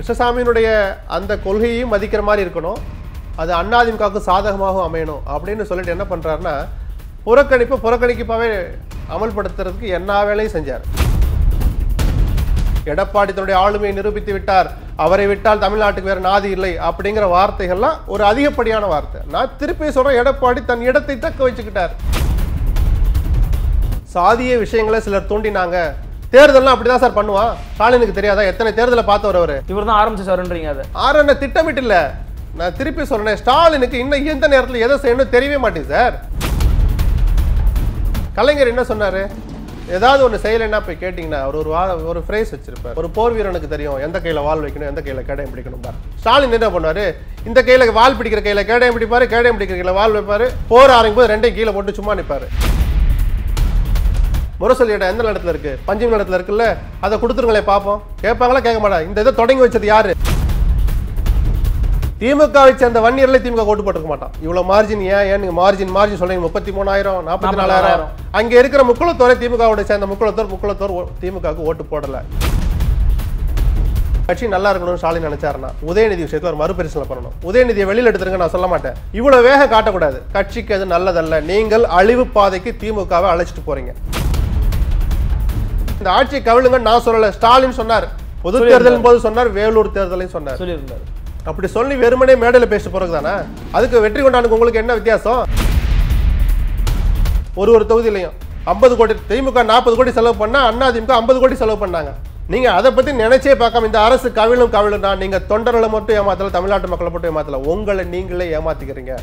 கிருஷ்ணசாமியினுடைய அந்த கொள்கையையும் மதிக்கிற மாதிரி இருக்கணும் அது அண்ணாதிமுகவுக்கு சாதகமாகவும் அமையணும் அப்படின்னு சொல்லிட்டு என்ன பண்ணுறாருன்னா புறக்கணிப்பு புறக்கணிக்கப்பாகவே அமல்படுத்துறதுக்கு என்ன வேலையும் செஞ்சார் எடப்பாடி தன்னுடைய ஆளுமையை நிரூபித்து விட்டார் அவரை விட்டால் தமிழ்நாட்டுக்கு வேறு நாதி இல்லை அப்படிங்கிற வார்த்தைகள்லாம் ஒரு அதிகப்படியான வார்த்தை நான் திருப்பி சொல்றேன் எடப்பாடி தன் இடத்தை தக்க வச்சுக்கிட்டார் சாதிய விஷயங்களை சிலர் தூண்டினாங்க தேர்தல்லாம் அப்படிதான் சார் பண்ணுவான் ஸ்டாலினுக்கு தெரியாதா எத்தனை தேர்தலை பார்த்தவர் அவர் இவர் தான் ஆரம்பிச்சு சார்ன்றீங்க அது ஆறு என்ன திட்டமிட்டு இல்ல நான் திருப்பி சொல்றேன் ஸ்டாலினுக்கு இன்னும் எந்த நேரத்தில் எதை செய்யணும் தெரியவே மாட்டேங்க சார் கலைஞர் என்ன சொன்னாரு ஏதாவது ஒன்று செய்யலைன்னா போய் கேட்டிங்கன்னா ஒரு வா ஒரு ஃப்ரேஸ் வச்சிருப்பார் ஒரு போர் வீரனுக்கு தெரியும் எந்த கையில் வால் வைக்கணும் எந்த கையில் கேடையம் பிடிக்கணும் பார் ஸ்டாலின் என்ன பண்ணுவார் இந்த கையில் வால் பிடிக்கிற கையில் கேடையும் பிடிப்பார் கேடயம் பிடிக்கிற கையில் வால் வைப்பார் போர் ஆரம்பிக்கும் போது ரெண்டையும் கீழே போட்டு சும்மா நிற்பார் முரசொலி இடம் எந்த இடத்துல இருக்கு பஞ்சம் இடத்துல இருக்குல்ல அதை கொடுத்துருங்களே பார்ப்போம் கேட்பாங்களா கேட்க மாட்டா இந்த இதை தொடங்கி வச்சது யாரு திமுகவை சேர்ந்த அந்த இயர்ல திமுக ஓட்டு போட்டுக்க மாட்டான் இவ்வளவு மார்ஜின் ஏன் ஏன் நீங்க மார்ஜின் மார்ஜின் சொல்றீங்க முப்பத்தி மூணாயிரம் நாற்பத்தி நாலாயிரம் அங்க இருக்கிற முக்குளத்தோரை திமுகவோட சேர்ந்த முக்குளத்தோர் முக்குளத்தோர் திமுகவுக்கு ஓட்டு போடல கட்சி நல்லா இருக்கணும்னு ஸ்டாலின் நினைச்சாருன்னா உதயநிதி விஷயத்துல ஒரு மறுபரிசீலனை பண்ணணும் உதயநிதியை வெளியில் எடுத்துருங்க நான் சொல்ல மாட்டேன் இவ்வளவு வேக காட்டக்கூடாது கட்சிக்கு அது நல்லதல்ல நீங்கள் அழிவு பாதைக்கு திமுகவை அழைச்சிட்டு போறீங்க இந்த ஆட்சி கவிழுங்க நான் சொல்லல ஸ்டாலின் சொன்னார் பொது தேர்தலின் போது சொன்னார் வேலூர் தேர்தலையும் சொன்னார் சொல்லியிருந்தார் அப்படி சொல்லி வெறுமனே மேடையில் பேச போறது தானே அதுக்கு வெற்றி கொண்டானுக்கு உங்களுக்கு என்ன வித்தியாசம் ஒரு ஒரு தொகுதியிலையும் ஐம்பது கோடி திமுக நாற்பது கோடி செலவு பண்ணா அண்ணா திமுக ஐம்பது கோடி செலவு பண்ணாங்க நீங்க அதை பத்தி நினைச்சே பார்க்காம இந்த அரசு கவிழும் கவிழும் தான் நீங்க தொண்டர்களை மட்டும் ஏமாத்தல தமிழ்நாட்டு மக்களை மட்டும் ஏமாத்தல உங்களை நீங்களே ஏமாத்திக்கிறீங்க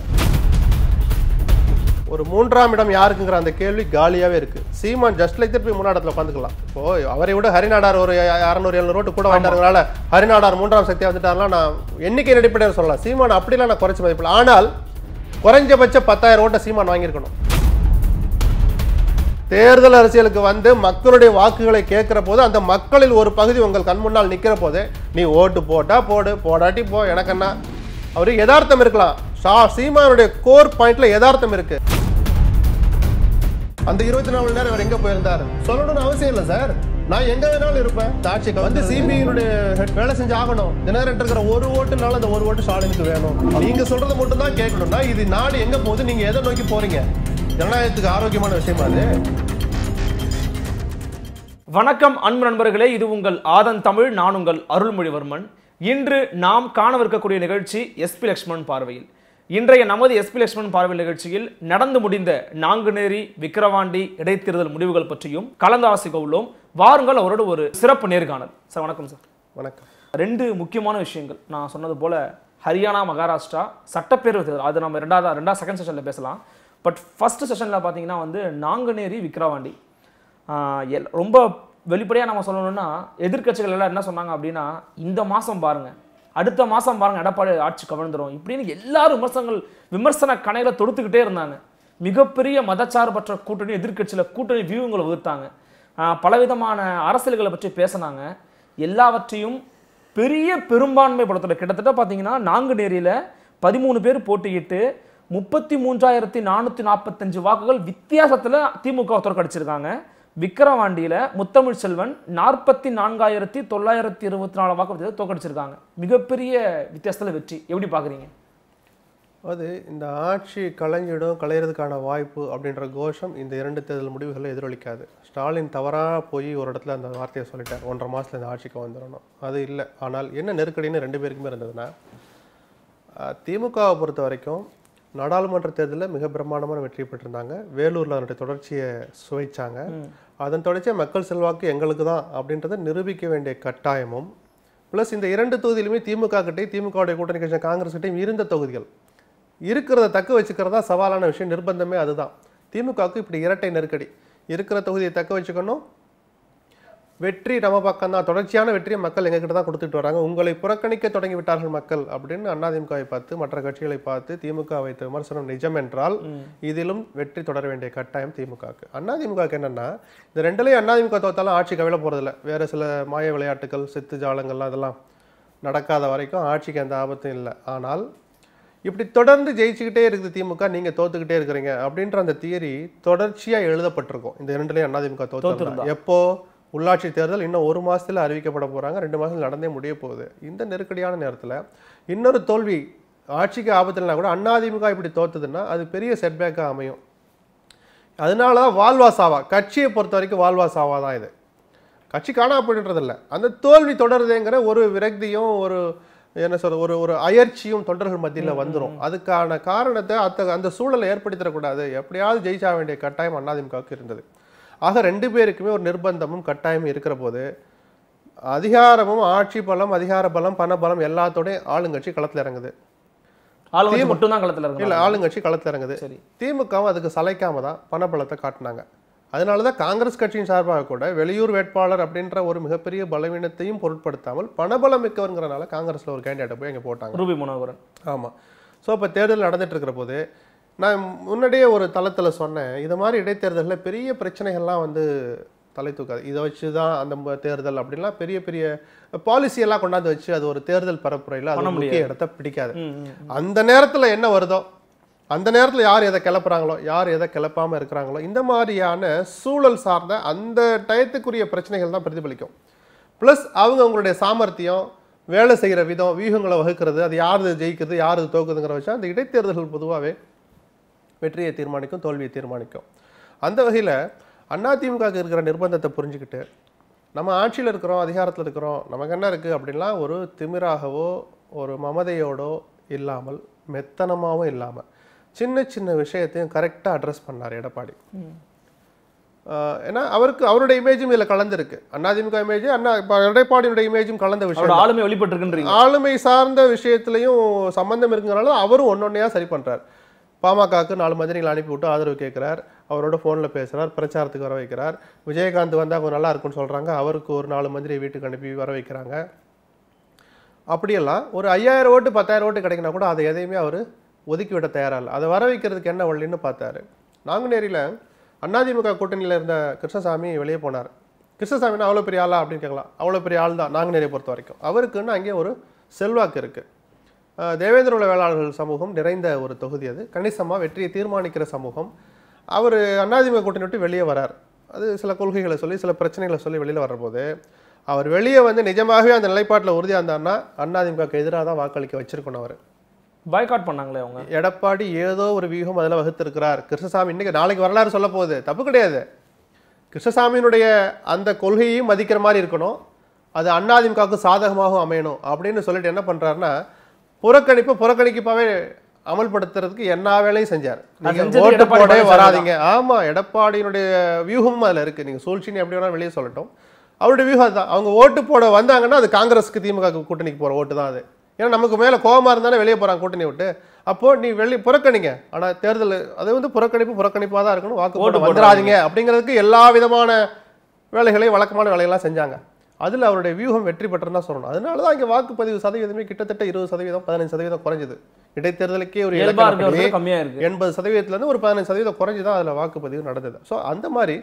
ஒரு மூன்றாம் இடம் யாருக்குங்கிற அந்த கேள்வி காலியாகவே இருக்குது சீமான் ஜஸ்ட் லைக் திருப்பி மூணாம் இடத்துல உட்காந்துக்கலாம் இப்போ அவரை விட ஹரிநாடார் ஒரு அறநூறு எழுநூறு ரோட்டு கூட வாங்கிட்டாருனால ஹரிநாடார் மூன்றாம் சக்தியாக வந்துட்டாருலாம் நான் எண்ணிக்கை அடிப்படையில் சொல்லலாம் சீமான் அப்படிலாம் நான் குறைச்சி மதிப்பில் ஆனால் குறைஞ்சபட்ச பத்தாயிரம் ஓட்டை சீமான் வாங்கியிருக்கணும் தேர்தல் அரசியலுக்கு வந்து மக்களுடைய வாக்குகளை கேட்குற போது அந்த மக்களில் ஒரு பகுதி உங்கள் கண் முன்னால் நிற்கிற போது நீ ஓட்டு போட்டால் போடு போடாட்டி போ எனக்கென்ன அவருக்கு யதார்த்தம் இருக்கலாம் ஷா சீமானுடைய கோர் பாயிண்ட்ல யதார்த்தம் இருக்கு அந்த இருபத்தி நாலு மணி நேரம் அவர் எங்க போயிருந்தாரு சொல்லணும்னு அவசியம் இல்லை சார் நான் எங்க வேணாலும் இருப்பேன் தாட்சிக்கு வந்து சிபிஐனுடைய வேலை செஞ்சு ஆகணும் தினகரன் இருக்கிற ஒரு ஓட்டுனால அந்த ஒரு ஓட்டு ஸ்டாலினுக்கு வேணும் நீங்க சொல்றது மட்டும் தான் கேட்கணும்னா இது நாடு எங்க போகுது நீங்க எதை நோக்கி போறீங்க ஜனநாயகத்துக்கு ஆரோக்கியமான விஷயமா அது வணக்கம் அன்பு நண்பர்களே இது உங்கள் ஆதன் தமிழ் நான் உங்கள் அருள்மொழிவர்மன் இன்று நாம் காணவிருக்கக்கூடிய நிகழ்ச்சி எஸ்பி லக்ஷ்மண் பார்வையில் இன்றைய நமது எஸ்பி லட்சுமணன் பார்வை நிகழ்ச்சியில் நடந்து முடிந்த நாங்குநேரி விக்கிரவாண்டி இடைத்தேர்தல் முடிவுகள் பற்றியும் கலந்தாலோசிக்க உள்ளோம் வாருங்கள் அவரோட ஒரு சிறப்பு நேர்காணல் சார் வணக்கம் சார் வணக்கம் ரெண்டு முக்கியமான விஷயங்கள் நான் சொன்னது போல் ஹரியானா மகாராஷ்டிரா சட்டப்பேரவை தேர்தல் அது நம்ம ரெண்டாவது ரெண்டாவது செகண்ட் செஷனில் பேசலாம் பட் ஃபஸ்ட்டு செஷனில் பார்த்தீங்கன்னா வந்து நாங்குநேரி விக்கிரவாண்டி ரொம்ப வெளிப்படையாக நம்ம சொல்லணும்னா எதிர்கட்சிகள் எல்லாம் என்ன சொன்னாங்க அப்படின்னா இந்த மாதம் பாருங்கள் அடுத்த மாதம் பாருங்கள் எடப்பாடி ஆட்சி கவிழ்ந்துடும் இப்படின்னு எல்லாரும் விமர்சனங்கள் விமர்சன கணையில் தொடுத்துக்கிட்டே இருந்தாங்க மிகப்பெரிய மதச்சார்பற்ற கூட்டணி எதிர்கட்சியில் கூட்டணி வியூங்களை வகுத்தாங்க பலவிதமான அரசியல்களை பற்றி பேசினாங்க எல்லாவற்றையும் பெரிய பெரும்பான்மை படத்தில் கிட்டத்தட்ட பார்த்தீங்கன்னா நான்கு நேரியில் பதிமூணு பேர் போட்டியிட்டு முப்பத்தி மூன்றாயிரத்தி நானூற்றி நாற்பத்தஞ்சு வாக்குகள் வித்தியாசத்தில் திமுக தோற்கடிச்சிருக்காங்க விக்கிரவாண்டியில் முத்தமிழ் செல்வன் நாற்பத்தி நான்காயிரத்தி தொள்ளாயிரத்தி இருபத்தி நாலு வாக்கு வித்தியாசத்தை தோக்கடிச்சிருக்காங்க மிகப்பெரிய வித்தியாசத்தில் வெற்றி எப்படி பார்க்குறீங்க அது இந்த ஆட்சி கலைஞ்சிடும் கலையிறதுக்கான வாய்ப்பு அப்படின்ற கோஷம் இந்த இரண்டு தேர்தல் முடிவுகளை எதிரொலிக்காது ஸ்டாலின் தவறாக போய் ஒரு இடத்துல அந்த வார்த்தையை சொல்லிட்டார் ஒன்றரை மாதத்தில் இந்த ஆட்சிக்கு வந்துடணும் அது இல்லை ஆனால் என்ன நெருக்கடின்னு ரெண்டு பேருக்குமே இருந்ததுன்னா திமுகவை பொறுத்த வரைக்கும் நாடாளுமன்ற தேர்தலில் மிக பிரம்மாண்டமான வெற்றி பெற்றிருந்தாங்க வேலூரில் அதனுடைய தொடர்ச்சியை சுவைச்சாங்க அதன் தொடர்ச்சியாக மக்கள் செல்வாக்கு எங்களுக்கு தான் அப்படின்றத நிரூபிக்க வேண்டிய கட்டாயமும் ப்ளஸ் இந்த இரண்டு தொகுதியிலுமே திமுக கிட்டையும் திமுகவுடைய கூட்டணி கட்சி காங்கிரஸ் கிட்டையும் இருந்த தொகுதிகள் இருக்கிறத தக்க வச்சுக்கிறதா சவாலான விஷயம் நிர்பந்தமே அதுதான் திமுகவுக்கு இப்படி இரட்டை நெருக்கடி இருக்கிற தொகுதியை தக்க வச்சுக்கணும் வெற்றி நம்ம பக்கம் தான் தொடர்ச்சியான வெற்றியை மக்கள் எங்ககிட்ட தான் கொடுத்துட்டு வராங்க உங்களை புறக்கணிக்க தொடங்கி விட்டார்கள் மக்கள் அப்படின்னு அதிமுகவை பார்த்து மற்ற கட்சிகளை பார்த்து திமுக வைத்த விமர்சனம் நிஜம் என்றால் இதிலும் வெற்றி தொடர வேண்டிய கட்டாயம் திமுகவுக்கு அதிமுகவுக்கு என்னன்னா இந்த ரெண்டுலேயும் அதிமுக தோத்தாலும் ஆட்சி கவிழ போகிறதில்ல வேறு சில மாய விளையாட்டுகள் சித்து ஜாலங்கள் அதெல்லாம் நடக்காத வரைக்கும் ஆட்சிக்கு எந்த ஆபத்தும் இல்லை ஆனால் இப்படி தொடர்ந்து ஜெயிச்சுக்கிட்டே இருக்குது திமுக நீங்கள் தோத்துக்கிட்டே இருக்கிறீங்க அப்படின்ற அந்த தியரி தொடர்ச்சியாக எழுதப்பட்டிருக்கும் இந்த இரண்டுலேயும் அதிமுக தோத்து எப்போது உள்ளாட்சி தேர்தல் இன்னும் ஒரு மாதத்தில் அறிவிக்கப்பட போகிறாங்க ரெண்டு மாதத்தில் நடந்தே முடிய போகுது இந்த நெருக்கடியான நேரத்தில் இன்னொரு தோல்வி ஆட்சிக்கு ஆபத்தில்னா கூட அண்ணாதிமுக இப்படி தோத்ததுன்னா அது பெரிய செட்பேக்காக அமையும் அதனால தான் வாழ்வா சாவா கட்சியை பொறுத்த வரைக்கும் வாழ்வா சாவா தான் இது கட்சி காணா போயின்றதில்ல அந்த தோல்வி தொடருதுங்கிற ஒரு விரக்தியும் ஒரு என்ன சொல்ற ஒரு ஒரு அயற்சியும் தொண்டர்கள் மத்தியில் வந்துடும் அதுக்கான காரணத்தை அத்த அந்த சூழலை ஏற்படுத்திடக்கூடாது எப்படியாவது ஜெயிச்சா வேண்டிய கட்டாயம் அண்ணாதிமுகவுக்கு இருந்தது ஆக ரெண்டு பேருக்குமே ஒரு நிர்பந்தமும் கட்டாயமும் இருக்கிற போது அதிகாரமும் ஆட்சி பலம் அதிகார பலம் பண பலம் எல்லாத்தோடய ஆளுங்கட்சி களத்தில் இறங்குது மட்டும்தான் களத்தில் இல்லை ஆளுங்கட்சி களத்தில் இறங்குது சரி திமுகவும் அதுக்கு சலைக்காம தான் பணபலத்தை காட்டினாங்க அதனால தான் காங்கிரஸ் கட்சியின் சார்பாக கூட வெளியூர் வேட்பாளர் அப்படின்ற ஒரு மிகப்பெரிய பலவீனத்தையும் பொருட்படுத்தாமல் பணபலம் மிக்கவருங்கிறனால காங்கிரஸில் ஒரு கேண்டிடேட்டை போய் அங்கே போட்டாங்க ரூபி மனோகரன் ஆமாம் ஸோ இப்போ தேர்தல் நடந்துட்டு இருக்கிற போது நான் முன்னாடியே ஒரு தளத்தில் சொன்னேன் இது மாதிரி இடைத்தேர்தலில் பெரிய பிரச்சனைகள்லாம் வந்து தலை தூக்காது இதை வச்சு தான் அந்த தேர்தல் அப்படின்லாம் பெரிய பெரிய பாலிசியெல்லாம் கொண்டாந்து வச்சு அது ஒரு தேர்தல் பரப்புரையில் அது முக்கிய இடத்த பிடிக்காது அந்த நேரத்தில் என்ன வருதோ அந்த நேரத்தில் யார் எதை கிளப்புறாங்களோ யார் எதை கிளப்பாமல் இருக்கிறாங்களோ இந்த மாதிரியான சூழல் சார்ந்த அந்த டயத்துக்குரிய பிரச்சனைகள் தான் பிரதிபலிக்கும் ப்ளஸ் அவங்க அவங்களுடைய சாமர்த்தியம் வேலை செய்கிற விதம் வியூகங்களை வகுக்கிறது அது யார் ஜெயிக்கிறது யார் தோக்குதுங்கிற வச்சா அந்த இடைத்தேர்தல்கள் பொதுவாகவே வெற்றியை தீர்மானிக்கும் தோல்வியை தீர்மானிக்கும் அந்த வகையில் அதிமுக இருக்கிற நிர்பந்தத்தை புரிஞ்சுக்கிட்டு நம்ம ஆட்சியில் இருக்கிறோம் அதிகாரத்தில் இருக்கிறோம் நமக்கு என்ன இருக்குது அப்படின்லாம் ஒரு திமிராகவோ ஒரு மமதையோடோ இல்லாமல் மெத்தனமாகவும் இல்லாமல் சின்ன சின்ன விஷயத்தையும் கரெக்டாக அட்ரஸ் பண்ணார் எடப்பாடி ஏன்னா அவருக்கு அவருடைய இமேஜும் இதில் கலந்துருக்கு அதிமுக இமேஜ் அண்ணா எடப்பாடியுடைய இமேஜும் கலந்த விஷயம் ஆளுமை வெளிப்பட்டுருக்குன்றீங்க ஆளுமை சார்ந்த விஷயத்துலையும் சம்பந்தம் இருக்கிறனால அவரும் ஒன்னொன்னையாக சரி பண்ணுறாரு பாமகவுக்கு நாலு மந்திரிகள் அனுப்பிவிட்டு ஆதரவு கேட்குறார் அவரோட ஃபோனில் பேசுகிறார் பிரச்சாரத்துக்கு வர வைக்கிறார் விஜயகாந்த் வந்தால் கொஞ்சம் நல்லா இருக்குன்னு சொல்கிறாங்க அவருக்கு ஒரு நாலு மந்திரி வீட்டுக்கு அனுப்பி வர வைக்கிறாங்க அப்படியெல்லாம் ஒரு ஐயாயிரம் ஓட்டு பத்தாயிரம் ஓட்டு கிடைக்கினா கூட அதை எதையுமே அவர் ஒதுக்கி விட தயாராக இல்லை அதை வர வைக்கிறதுக்கு என்ன வழின்னு பார்த்தாரு நாங்குநேரியில் அதிமுக கூட்டணியில் இருந்த கிருஷ்ணசாமி வெளியே போனார் கிருஷ்ணசாமினா அவ்வளோ பெரிய ஆளா அப்படின்னு கேட்கலாம் அவ்வளோ பெரிய ஆள் தான் நாங்குநேரியை பொறுத்த வரைக்கும் அவருக்குன்னு அங்கே ஒரு செல்வாக்கு இருக்குது தேவேந்திர உள்ள வேளாளர்கள் சமூகம் நிறைந்த ஒரு தொகுதி அது கணிசமாக வெற்றியை தீர்மானிக்கிற சமூகம் அவர் அண்ணாதிமுக கூட்டணி விட்டு வெளியே வரார் அது சில கொள்கைகளை சொல்லி சில பிரச்சனைகளை சொல்லி வெளியில் வர்றபோது அவர் வெளியே வந்து நிஜமாகவே அந்த நிலைப்பாட்டில் உறுதியாக இருந்தார்னா அண்ணாதிமுகவுக்கு எதிராக தான் வாக்களிக்க வச்சிருக்கணும் அவர் பாய்காட் பண்ணாங்களே அவங்க எடப்பாடி ஏதோ ஒரு வியூகம் அதில் வகுத்திருக்கிறார் கிருஷ்ணசாமி இன்றைக்கி நாளைக்கு வரலாறு சொல்ல போகுது தப்பு கிடையாது கிருஷ்ணசாமியினுடைய அந்த கொள்கையையும் மதிக்கிற மாதிரி இருக்கணும் அது அண்ணாதிமுகவுக்கு சாதகமாகவும் அமையணும் அப்படின்னு சொல்லிட்டு என்ன பண்ணுறாருன்னா புறக்கணிப்பு புறக்கணிக்கப்பாவே அமல்படுத்துறதுக்கு என்ன வேலையும் செஞ்சார் நீங்க போடவே வராதிங்க ஆமா எடப்பாடியினுடைய வியூகமும் அதுல இருக்கு நீங்க சூழ்ச்சின்னு எப்படி வேணாலும் வெளியே சொல்லட்டும் அவருடைய வியூகம் தான் அவங்க ஓட்டு போட வந்தாங்கன்னா அது காங்கிரஸுக்கு திமுக கூட்டணிக்கு போற ஓட்டு தான் அது ஏன்னா நமக்கு மேலே கோபமாக இருந்தாலே வெளியே போறாங்க கூட்டணி விட்டு அப்போ நீ வெளியே புறக்கணிங்க ஆனா தேர்தல் அது வந்து புறக்கணிப்பு புறக்கணிப்பா தான் இருக்கணும் வாக்கு போட்டு வந்துடாதீங்க அப்படிங்கிறதுக்கு எல்லா விதமான வேலைகளையும் வழக்கமான வேலைகள்லாம் செஞ்சாங்க அதில் அவருடைய வியூகம் வெற்றி பெற்றன்னு சொல்லணும் அதனால தான் இங்கே வாக்குப்பதிவு சதவீதமே கிட்டத்தட்ட இருபது சதவீதம் பதினஞ்சு சதவீதம் குறைஞ்சது இடைத்தேர்தலுக்கே ஒரு கம்மியாக எண்பது சதவீதத்துலேருந்து ஒரு பதினஞ்சு சதவீதம் குறைஞ்சி தான் அதில் வாக்குப்பதிவு நடந்தது ஸோ அந்த மாதிரி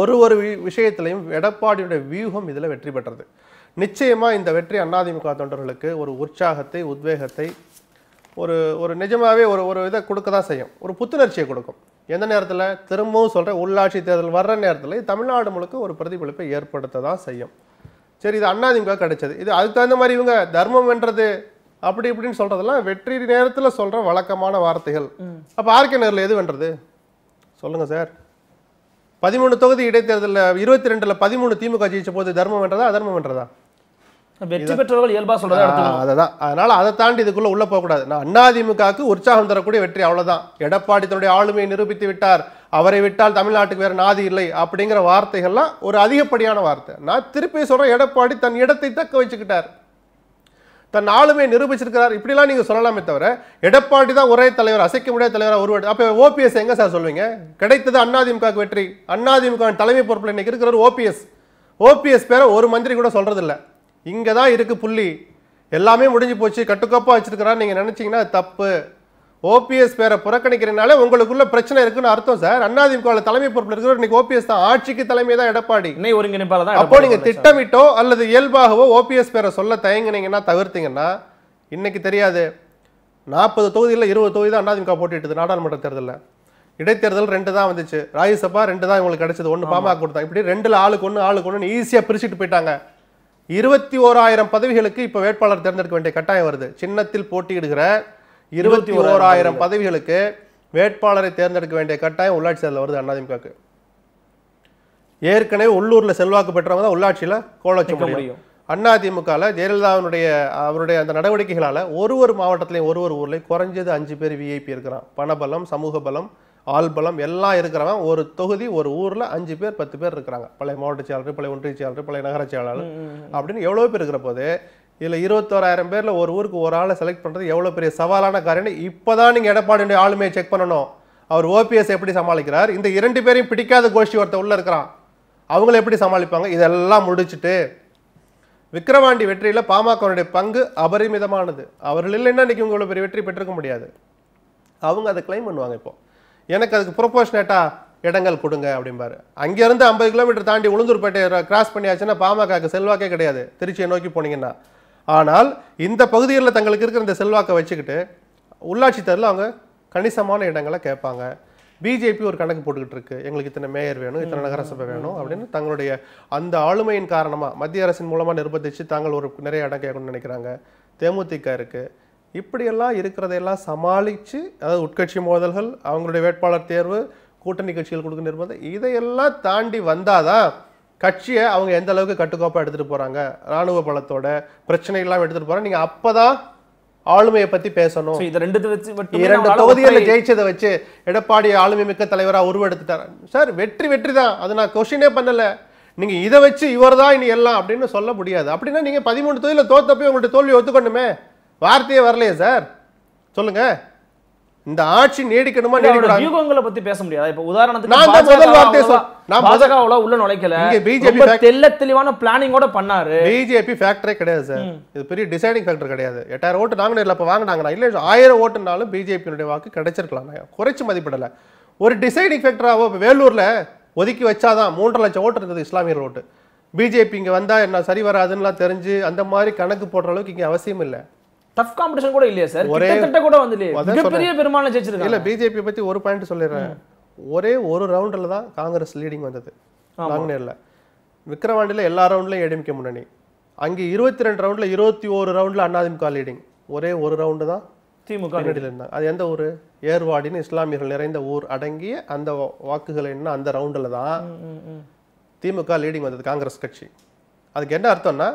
ஒரு ஒரு விஷயத்திலையும் எடப்பாடியுடைய வியூகம் இதில் வெற்றி பெற்றது நிச்சயமாக இந்த வெற்றி அண்ணாதிமுக தொண்டர்களுக்கு ஒரு உற்சாகத்தை உத்வேகத்தை ஒரு ஒரு நிஜமாகவே ஒரு ஒரு இதை கொடுக்க தான் செய்யும் ஒரு புத்துணர்ச்சியை கொடுக்கும் எந்த நேரத்தில் திரும்பவும் சொல்கிற உள்ளாட்சி தேர்தல் வர்ற நேரத்தில் தமிழ்நாடு முழுக்க ஒரு பிரதிபலிப்பை ஏற்படுத்த தான் செய்யும் சரி இது அண்ணாதிமுக கிடைச்சது இது அதுக்கு தகுந்த மாதிரி இவங்க தர்மம் வென்றது அப்படி இப்படின்னு சொல்கிறதெல்லாம் வெற்றி நேரத்தில் சொல்கிற வழக்கமான வார்த்தைகள் அப்போ ஆர்கே நேரில் எது வென்றது சொல்லுங்கள் சார் பதிமூணு தொகுதி இடைத்தேர்தலில் இருபத்தி ரெண்டில் பதிமூணு திமுக ஜெயிச்ச போது தர்மம் என்றதா அதர்மம் என்றதா வெற்றி பெற்றவர்கள் இயல்பாக சொல்றது அதுதான் அதனால் அதை தாண்டி உள்ள போக போகக்கூடாது நான் அதிமுகவுக்கு உற்சாகம் தரக்கூடிய வெற்றி அவ்வளோதான் எடப்பாடி தன்னுடைய ஆளுமையை நிரூபித்து விட்டார் அவரை விட்டால் தமிழ்நாட்டுக்கு வேற நாதி இல்லை அப்படிங்கிற வார்த்தைகள்லாம் ஒரு அதிகப்படியான வார்த்தை நான் திருப்பி சொல்றேன் எடப்பாடி தன் இடத்தை தக்க வச்சுக்கிட்டார் தன் ஆளுமையை நிரூபிச்சிருக்கிறார் இப்படிலாம் நீங்க சொல்லலாமே தவிர எடப்பாடி தான் ஒரே தலைவர் அசைக்க முடியாத தலைவராக உருவாடு அப்போ ஓபிஎஸ் எங்க சார் சொல்லுவீங்க கிடைத்தது அண்ணாதிமுகவுக்கு வெற்றி அதிமுக தலைமை பொறுப்பில் இன்னைக்கு இருக்கிற ஓபிஎஸ் ஓபிஎஸ் பேரை ஒரு மந்திரி கூட சொல்கிறதில்ல இங்கே தான் இருக்குது புள்ளி எல்லாமே முடிஞ்சு போச்சு கட்டுக்கோப்பாக வச்சுருக்கிறான்னு நீங்கள் நினச்சிங்கன்னா தப்பு ஓபிஎஸ் பேரை புறக்கணிக்கிறனாலே உங்களுக்குள்ள பிரச்சனை இருக்குன்னு அர்த்தம் சார் அண்ணாதிமுக தலைமை பொறுப்பில் இருக்கிற இன்னைக்கு ஓபிஎஸ் தான் ஆட்சிக்கு தலைமை தான் எடப்பாடி ஒருங்கிணைப்பாளர் தான் அப்போ நீங்கள் திட்டமிட்டோ அல்லது இயல்பாகவோ ஓபிஎஸ் பேரை சொல்ல தயங்கினீங்கன்னா தவிர்த்தீங்கன்னா இன்னைக்கு தெரியாது நாற்பது தொகுதியில் இருபது தொகுதி தான் அதிமுக போட்டிட்டு நாடாளுமன்ற தேர்தலில் இடைத்தேர்தல் ரெண்டு தான் வந்துச்சு ராஜ்யசபா ரெண்டு தான் இவங்களுக்கு கிடைச்சது ஒன்று பாமக கொடுத்தாங்க இப்படி ரெண்டில் ஆளுக்கு ஒன்று ஆளுக்கு ஒன்று ஈஸியாக பிரிச்சுட்டு போயிட்டாங்க இருபத்தி ஓராயிரம் பதவிகளுக்கு இப்போ வேட்பாளர் தேர்ந்தெடுக்க வேண்டிய கட்டாயம் வருது சின்னத்தில் போட்டியிடுகிற இருபத்தி ஓராயிரம் பதவிகளுக்கு வேட்பாளரை தேர்ந்தெடுக்க வேண்டிய கட்டாயம் உள்ளாட்சி தேர்தல் வருது அதிமுகவுக்கு ஏற்கனவே உள்ளூரில் செல்வாக்கு பெற்றவங்க தான் உள்ளாட்சியில் கோல வச்சுக்க முடியும் அதிமுகவில் ஜெயலலிதாவினுடைய அவருடைய அந்த நடவடிக்கைகளால் ஒரு ஒரு மாவட்டத்திலையும் ஒரு ஒரு ஊர்லேயும் குறைஞ்சது அஞ்சு பேர் விஐபி இருக்கிறான் பணபலம் சமூக பலம் ஆள்பலம் எல்லாம் இருக்கிறவன் ஒரு தொகுதி ஒரு ஊரில் அஞ்சு பேர் பத்து பேர் இருக்கிறாங்க பழைய மாவட்ட செயலாளர் பழைய ஒன்றிய செயலாளர் பழைய நகர செயலாளர் அப்படின்னு எவ்வளோ பேர் இருக்கிற போது இதில் இருபத்தோராயிரம் பேரில் ஒரு ஊருக்கு ஒரு ஆளை செலக்ட் பண்ணுறது எவ்வளோ பெரிய சவாலான காரியம் இப்போ தான் நீங்கள் எடப்பாடியுடைய ஆளுமையை செக் பண்ணணும் அவர் ஓபிஎஸ் எப்படி சமாளிக்கிறார் இந்த இரண்டு பேரையும் பிடிக்காத கோஷ்டி ஒருத்தர் உள்ளே இருக்கிறான் அவங்கள எப்படி சமாளிப்பாங்க இதெல்லாம் முடிச்சுட்டு விக்ரவாண்டி வெற்றியில் பாமகனுடைய பங்கு அபரிமிதமானது அவர்கள் இல்லைன்னா இன்றைக்கி இவங்க இவ்வளோ பெரிய வெற்றி பெற்றிருக்க முடியாது அவங்க அதை கிளைம் பண்ணுவாங்க இப்போது எனக்கு அதுக்கு ப்ரொபோஷனேட்டாக இடங்கள் கொடுங்க அப்படிம்பாரு அங்கேருந்து ஐம்பது கிலோமீட்டர் தாண்டி உளுந்தூர்பேட்டை கிராஸ் பண்ணியாச்சுன்னா பாமகக்கு செல்வாக்கே கிடையாது திருச்சியை நோக்கி போனீங்கன்னா ஆனால் இந்த பகுதிகளில் தங்களுக்கு இருக்கிற இந்த செல்வாக்கை வச்சுக்கிட்டு உள்ளாட்சி தேர்தலில் அவங்க கணிசமான இடங்களை கேட்பாங்க பிஜேபி ஒரு கணக்கு போட்டுக்கிட்டு இருக்கு எங்களுக்கு இத்தனை மேயர் வேணும் இத்தனை நகரசபை வேணும் அப்படின்னு தங்களுடைய அந்த ஆளுமையின் காரணமாக மத்திய அரசின் மூலமாக நிர்பந்திச்சு தாங்கள் ஒரு நிறைய இடம் கேட்கணும்னு நினைக்கிறாங்க தேமுதிக இருக்குது இப்படியெல்லாம் இருக்கிறதையெல்லாம் சமாளித்து அதாவது உட்கட்சி மோதல்கள் அவங்களுடைய வேட்பாளர் தேர்வு கூட்டணி கட்சிகள் கொடுக்க நிர்பந்தம் இதையெல்லாம் தாண்டி வந்தால் தான் கட்சியை அவங்க எந்த அளவுக்கு கட்டுக்கோப்பாக எடுத்துகிட்டு போகிறாங்க இராணுவ பலத்தோட பிரச்சனை இல்லாமல் எடுத்துகிட்டு போகிறாங்க நீங்கள் அப்போ தான் ஆளுமையை பற்றி பேசணும் இது ரெண்டு வச்சு இரண்டு தொகுதிகளில் ஜெயிச்சதை வச்சு எடப்பாடி ஆளுமை மிக்க தலைவராக உருவெடுத்துட்டார் சார் வெற்றி வெற்றி தான் அது நான் கொஷினே பண்ணலை நீங்கள் இதை வச்சு இவர் தான் இனி எல்லாம் அப்படின்னு சொல்ல முடியாது அப்படின்னா நீங்கள் பதிமூணு தொகுதியில் தோத்தப்போய் உங்கள்கிட்ட தோல்வி ஒத்துக்கணுமே வார்த்தையே வரலையே சார் சொல்லுங்க இந்த ஆட்சி நீடிக்கணுமா நீடிக்கணும் வியூகங்களை பத்தி பேச முடியாது இப்ப உதாரணத்துக்கு நான் தான் முதல் வார்த்தை நான் பாஜகவுல உள்ள நுழைக்கல இங்க பிஜேபி தெல்ல தெளிவான பிளானிங்கோட பண்ணாரு பிஜேபி ஃபேக்டரே கிடையாது சார் இது பெரிய டிசைடிங் ஃபேக்டர் கிடையாது எட்டாயிரம் ஓட்டு நாங்க இல்ல இப்ப வாங்கினாங்க இல்ல ஆயிரம் ஓட்டுனாலும் பிஜேபியினுடைய வாக்கு கிடைச்சிருக்கலாம் குறைச்சு மதிப்பிடல ஒரு டிசைடிங் ஃபேக்டராக இப்போ வேலூரில் ஒதுக்கி வச்சாதான் மூன்றரை லட்சம் ஓட்டு இருந்தது இஸ்லாமியர் ஓட்டு பிஜேபி இங்க வந்தா என்ன சரி வராதுன்னுலாம் தெரிஞ்சு அந்த மாதிரி கணக்கு போடுற அளவுக்கு இங்கே அவசியம் இல்லை டஃப் காம்படிஷன் கூட இல்லையா சார் கிட்டத்தட்ட கூட வந்து மிகப்பெரிய பெருமான ஜெயிச்சிருக்காங்க இல்ல பிஜேபி பத்தி ஒரு பாயிண்ட் சொல்லிடுறேன் ஒரே ஒரு ரவுண்டில் தான் காங்கிரஸ் லீடிங் வந்தது விக்ரவாண்டில விக்ரவாண்டியில் எல்லா ரவுண்ட்லையும் எடுமிக்க முன்னணி அங்கே இருபத்தி ரெண்டு ரவுண்டில் இருபத்தி ஒரு ரவுண்டில் அண்ணாதிமுக லீடிங் ஒரே ஒரு ரவுண்டு தான் திமுக இருந்தாங்க அது எந்த ஊர் ஏர்வாடின்னு இஸ்லாமியர்கள் நிறைந்த ஊர் அடங்கிய அந்த வாக்குகள் என்ன அந்த ரவுண்டில் தான் திமுக லீடிங் வந்தது காங்கிரஸ் கட்சி அதுக்கு என்ன அர்த்தம்னா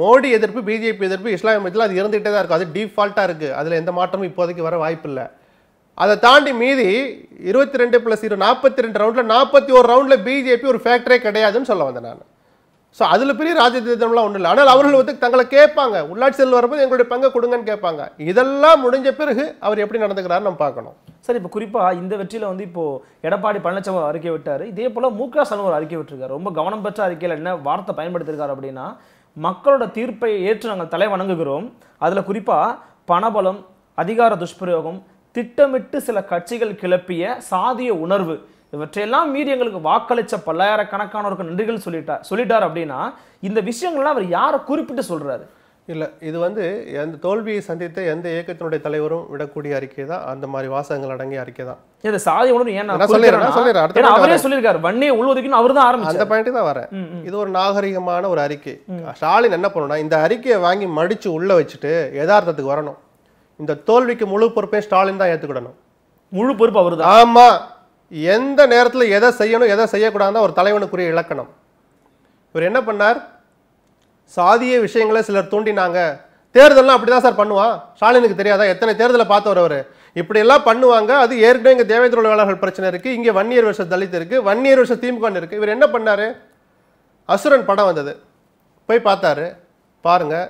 மோடி எதிர்ப்பு பிஜேபி எதிர்ப்பு இஸ்லாமிய மதத்தில் அது இருந்துகிட்டே தான் இருக்கும் அது டிஃபால்ட்டாக இருக்குது அதில் எந்த மாற்றமும் இப்போதைக்கு வர வாய்ப்பில்லை அதை தாண்டி மீதி இருபத்தி ரெண்டு ப்ளஸ் இரு நாற்பத்தி ரெண்டு ரவுண்டில் நாற்பத்தி ஒரு ரவுண்டில் பிஜேபி ஒரு ஃபேக்டரே கிடையாதுன்னு சொல்ல வந்தேன் நான் ஸோ அதில் பெரிய ராஜதந்திரம்லாம் ஒன்றும் இல்லை ஆனால் அவர்கள் வந்து தங்களை கேட்பாங்க உள்ளாட்சி செல் வரும்போது எங்களுடைய பங்கை கொடுங்கன்னு கேட்பாங்க இதெல்லாம் முடிஞ்ச பிறகு அவர் எப்படி நடந்துக்கிறாரு நம்ம பார்க்கணும் சார் இப்போ குறிப்பாக இந்த வெற்றியில் வந்து இப்போது எடப்பாடி பழனிசாமி அறிக்கை விட்டார் இதே போல் மு க ஸ்டாலின் ஒரு அறிக்கை விட்டுருக்காரு ரொம்ப கவனம் பெற்ற அறிக்கையில் என்ன வார்த்தை பயன்படுத்திருக்காரு அப்படின்னா மக்களோட தீர்ப்பை ஏற்று நாங்கள் தலை வணங்குகிறோம் அதில் குறிப்பாக பணபலம் அதிகார துஷ்பிரயோகம் திட்டமிட்டு சில கட்சிகள் கிளப்பிய சாதிய உணர்வு இவற்றையெல்லாம் மீறி எங்களுக்கு வாக்களித்த பல்லாயிரக்கணக்கானவருக்கு நன்றிகள் சொல்லிட்டார் சொல்லிட்டார் அப்படின்னா இந்த விஷயங்கள்லாம் அவர் யாரை குறிப்பிட்டு சொல்கிறாரு இல்லை இது வந்து எந்த தோல்வியை சந்தித்த எந்த இயக்கத்தினுடைய தலைவரும் விடக்கூடிய அறிக்கை தான் அந்த மாதிரி வாசகங்கள் அடங்கிய அறிக்கை தான் இது சாதி உணர்வு ஏன் சொல்லிடுறேன் அவரே சொல்லியிருக்காரு வன்னியை உள்வதுக்குன்னு அவர் தான் ஆரம்பிச்சு அந்த பாயிண்ட் தான் வரேன் இது ஒரு நாகரிகமான ஒரு அறிக்கை ஸ்டாலின் என்ன பண்ணணும்னா இந்த அறிக்கையை வாங்கி மடிச்சு உள்ள வச்சுட்டு யதார்த்தத்துக்கு வரணும் இந்த தோல்விக்கு முழு பொறுப்பே ஸ்டாலின் தான் ஏற்றுக்கிடணும் முழு பொறுப்பு அவர் தான் ஆமாம் எந்த நேரத்தில் எதை செய்யணும் எதை செய்யக்கூடாதுதான் ஒரு தலைவனுக்குரிய இலக்கணம் இவர் என்ன பண்ணார் சாதிய விஷயங்களை சிலர் தூண்டினாங்க தேர்தல்லாம் அப்படி தான் சார் பண்ணுவான் ஸ்டாலினுக்கு தெரியாதா எத்தனை தேர்தலை பார்த்தவர் வரவர் இப்படியெல்லாம் பண்ணுவாங்க அது ஏற்கனவே இங்கே தேவேந்திர தொழிலாளர்கள் பிரச்சனை இருக்குது இங்கே வன்னியர் வருஷம் தலித் இருக்குது வன்னியர் வருஷம் திமுக இருக்குது இவர் என்ன பண்ணார் அசுரன் படம் வந்தது போய் பார்த்தாரு பாருங்கள்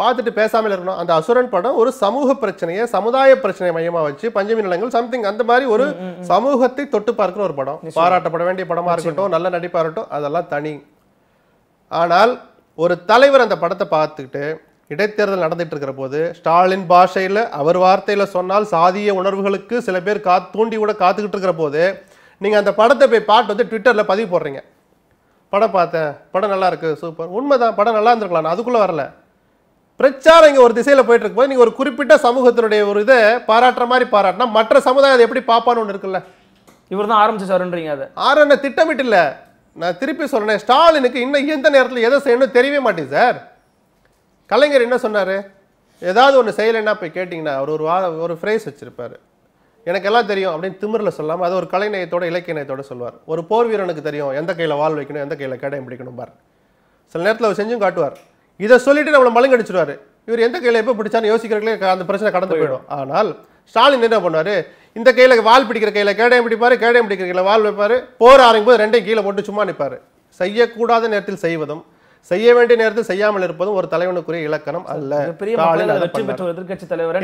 பார்த்துட்டு பேசாமல் இருக்கணும் அந்த அசுரன் படம் ஒரு சமூக பிரச்சனையை சமுதாய பிரச்சனையை மையமாக வச்சு பஞ்சமி நிலங்கள் சம்திங் அந்த மாதிரி ஒரு சமூகத்தை தொட்டு பார்க்கணும் ஒரு படம் பாராட்டப்பட வேண்டிய படமாக இருக்கட்டும் நல்ல நடிப்பாக இருக்கட்டும் அதெல்லாம் தனி ஆனால் ஒரு தலைவர் அந்த படத்தை பார்த்துக்கிட்டு இடைத்தேர்தல் நடந்துட்டு இருக்கிற போது ஸ்டாலின் பாஷையில் அவர் வார்த்தையில் சொன்னால் சாதிய உணர்வுகளுக்கு சில பேர் கா தூண்டி கூட காத்துக்கிட்டு இருக்கிற போது நீங்கள் அந்த படத்தை போய் பாட்டு வந்து ட்விட்டரில் பதிவு போடுறீங்க படம் பார்த்தேன் படம் நல்லா இருக்குது சூப்பர் உண்மைதான் படம் நல்லா இருந்திருக்கலாம் நான் அதுக்குள்ளே வரல பிரச்சாரம் இங்கே ஒரு திசையில் போயிட்டு இருக்கும்போது நீங்கள் ஒரு குறிப்பிட்ட சமூகத்தினுடைய ஒரு இதை பாராட்டுற மாதிரி பாராட்டினா மற்ற சமுதாயம் அதை எப்படி பார்ப்பான்னு ஒன்று இருக்குல்ல இவர் தான் ஆரம்பிச்சு சார்ன்றீங்க அதை ஆரம்ப திட்டமிட்டு இல்லை நான் திருப்பி சொல்கிறேன் ஸ்டாலினுக்கு இன்னும் எந்த நேரத்தில் எதை செய்யணும் தெரியவே மாட்டேங்குது சார் கலைஞர் என்ன சொன்னார் ஏதாவது ஒன்று செய்யலைன்னா போய் கேட்டிங்கன்னா அவர் ஒரு ஒரு ஃப்ரேஸ் வச்சுருப்பார் எனக்கு எல்லாம் தெரியும் அப்படின்னு திமிரில் சொல்லாமல் அது ஒரு கலைநயத்தோட இலக்கியநயத்தோட சொல்லுவார் ஒரு போர் வீரனுக்கு தெரியும் எந்த கையில் வாழ் வைக்கணும் எந்த கையில் கடை பிடிக்கணும் பார் சில நேரத்தில் அவர் செஞ்சும் காட்டுவார் இதை சொல்லிட்டு நம்மளை மலங்கடிச்சிடுவார் இவர் எந்த கையில் எப்போ பிடிச்சான்னு யோசிக்கிறதுக்கே அந்த பிரச்சனை கடந்து போயிடும் ஆனால் ஸ்டாலின் என்ன பண்ணுவார் இந்த கையில் வால் பிடிக்கிற கையில் கேடையம் பிடிப்பார் கேடையம் பிடிக்கிற கையில் வால் வைப்பார் போர் ஆரம்பிக்கும் ரெண்டையும் கீழே போட்டு சும்மா நிற்பார் செய்யக்கூடாத நேரத்தில் செய்வதும் செய்ய வேண்டிய நேரத்தில் செய்யாமல் இருப்பதும் ஒரு தலைவனுக்குரிய இலக்கணம் அல்ல